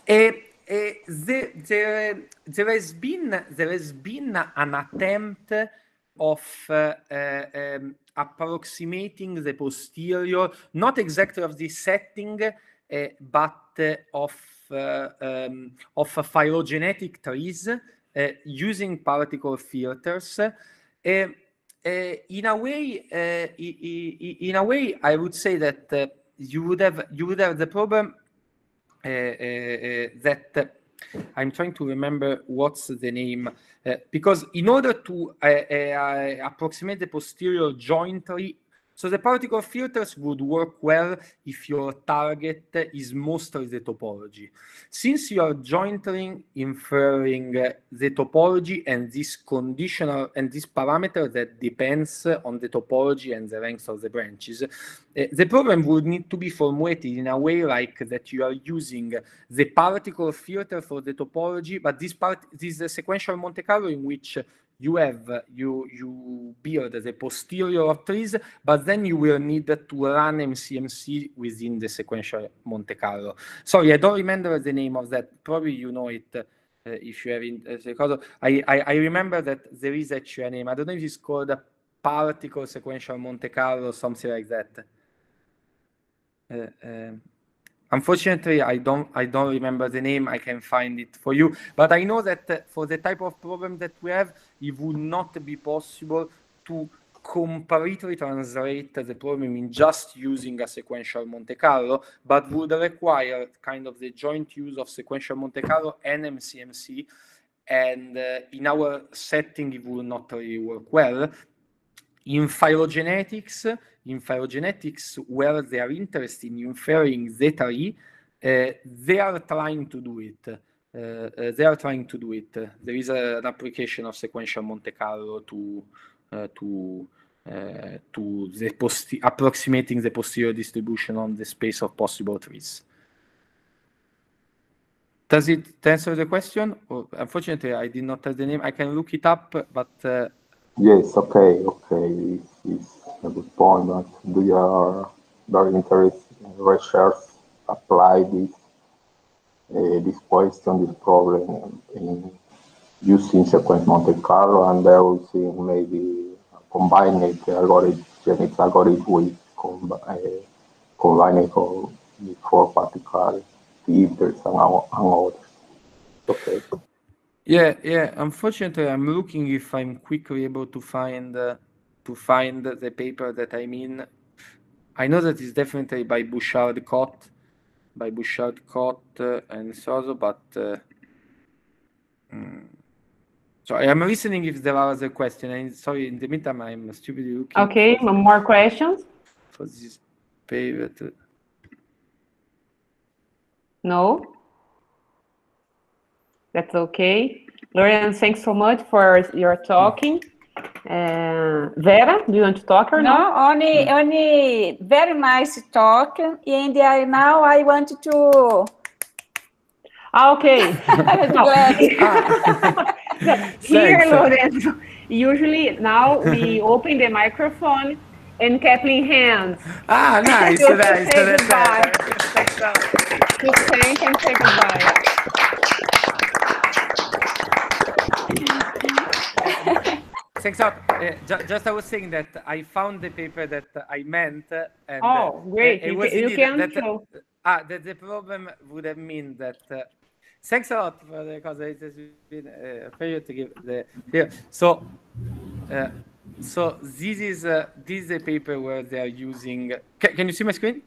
Uh, uh, there has been there has been an attempt of um, approximating the posterior, not exactly of the setting, uh, but uh, of, uh, um, of phylogenetic trees eh, using particle filters. in a way, in a way, I would say that you would have you would have the problem that I'm trying to remember what's the name uh, because in order to uh, uh, approximate the posterior jointly so the particle filters would work well if your target is mostly the topology. Since you are jointly inferring the topology and this conditional and this parameter that depends on the topology and the length of the branches, eh, the problem would need to be formulated in a way like that you are using the particle filter for the topology, but this part this is a sequential Monte Carlo in which you have you you build the a posterior trees, but then you will need to run MCMC within the sequential Monte Carlo. Sorry, I don't remember the name of that. Probably you know it uh, if you have in uh, I, I, I remember that there is actually a name. I don't know if it's called a particle sequential Monte Carlo or something like that. Uh, um, unfortunately i don't i don't remember the name i can find it for you but i know that uh, for the type of problem that we have it would not be possible to completely translate the problem in just using a sequential Monte Carlo, but would require kind of the joint use of sequential Monte Carlo and MCMC. And uh, in our setting, it will not really work well. In phylogenetics, in phylogenetics, where they are interested in inferring zeta e, uh, they are trying to do it uh, uh, they are trying to do it. There is a, an application of sequential Monte Carlo to uh, to to the approximating the posterior distribution on the space of possible trees. Does it answer the question? unfortunately, I did not tell the name. I can look it up, but. Uh... Yes, okay, okay. It's, a good point. But do your, very interest research apply this uh, this question, this problem um, in using sequence Monte Carlo and I see maybe it algorithm, genetics algorithm with uh, combine uh, combining for particular filters and, and others. Okay. Yeah, yeah. Unfortunately, I'm looking if I'm quickly able to find uh, to find the paper that I mean. I know that it's definitely by Bouchard Cott, by Bouchard, Cott, and Soso, but mm, so I am listening if there was a question. And sorry, in the meantime, I'm stupidly looking. Okay, more questions? For this paper. To... No? That's okay. Lorian, thanks so much for your talking. Uh, Vera, do you want to talk or no? No, only, only very nice talk. And I, now I want to. Ah, okay. Here, Lorenzo. Usually now we open the microphone and in hands. Ah, nice. so nice. Say goodbye. To thank and say goodbye. Thanks a lot. Uh, ju- just I was saying that I found the paper that I meant. And, oh, great. Uh, it, was you can, that, show. Uh, ah, that the problem would have been that. Uh, thanks a lot for the because it has been uh, a pleasure to give the. Yeah. So, uh, so this is this is the paper where they are using. Can, can you see my screen?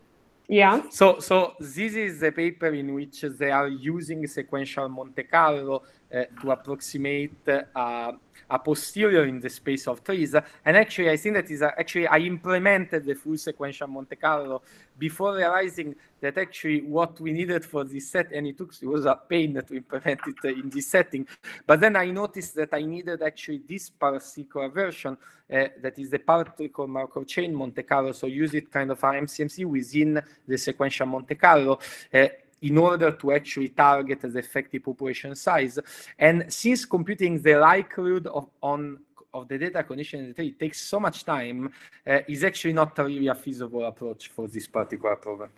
Yeah. So, so this is the paper in which they are using sequential Monte Carlo uh, to approximate uh, a posterior in the space of trees. And actually, I think that is a, actually I implemented the full sequential Monte Carlo before realizing that actually what we needed for this set, and it took it was a pain to implement it in this setting. But then I noticed that I needed actually this Parsicore version uh, that is the particle Markov chain Monte Carlo. So use it kind of MCMC within the sequential Monte Carlo. Uh, in order to actually target the effective population size. And since computing the likelihood of on of the data condition it takes so much time, uh, is actually not really a feasible approach for this particular problem.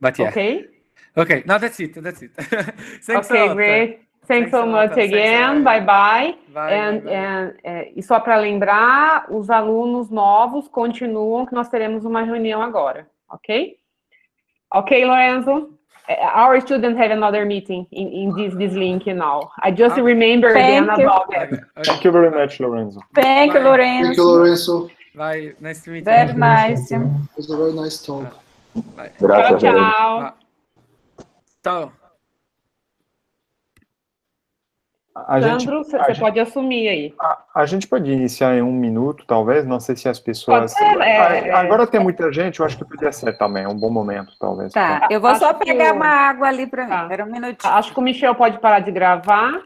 But yeah. Okay. Okay. Now that's it. That's it. Thanks okay, a lot. great. Thanks, Thanks so much again. Bye bye. and, And, é, e só para lembrar, os alunos novos continuam que nós teremos uma reunião agora, ok? Okay, Lorenzo. Uh, our students have another meeting in, in this, this link now. I just okay. remember Thank about it. Okay. Thank you very much, Lorenzo. Thank Bye. you, Lorenzo. Thank you, Lorenzo. Bye. Nice to meet very you. Very nice. It was a very nice talk. Bye. ciao. ciao. ciao. A Sandro, você pode gente, assumir aí. A, a, gente pode iniciar em um minuto, talvez, não sei se as pessoas... Ser, ah, é, a, é. agora é, tem muita gente, eu acho que podia ser também, é um bom momento, talvez. Tá, pra... eu vou acho só pegar eu... uma água ali para mim, tá. era um minutinho. Acho que o Michel pode parar de gravar.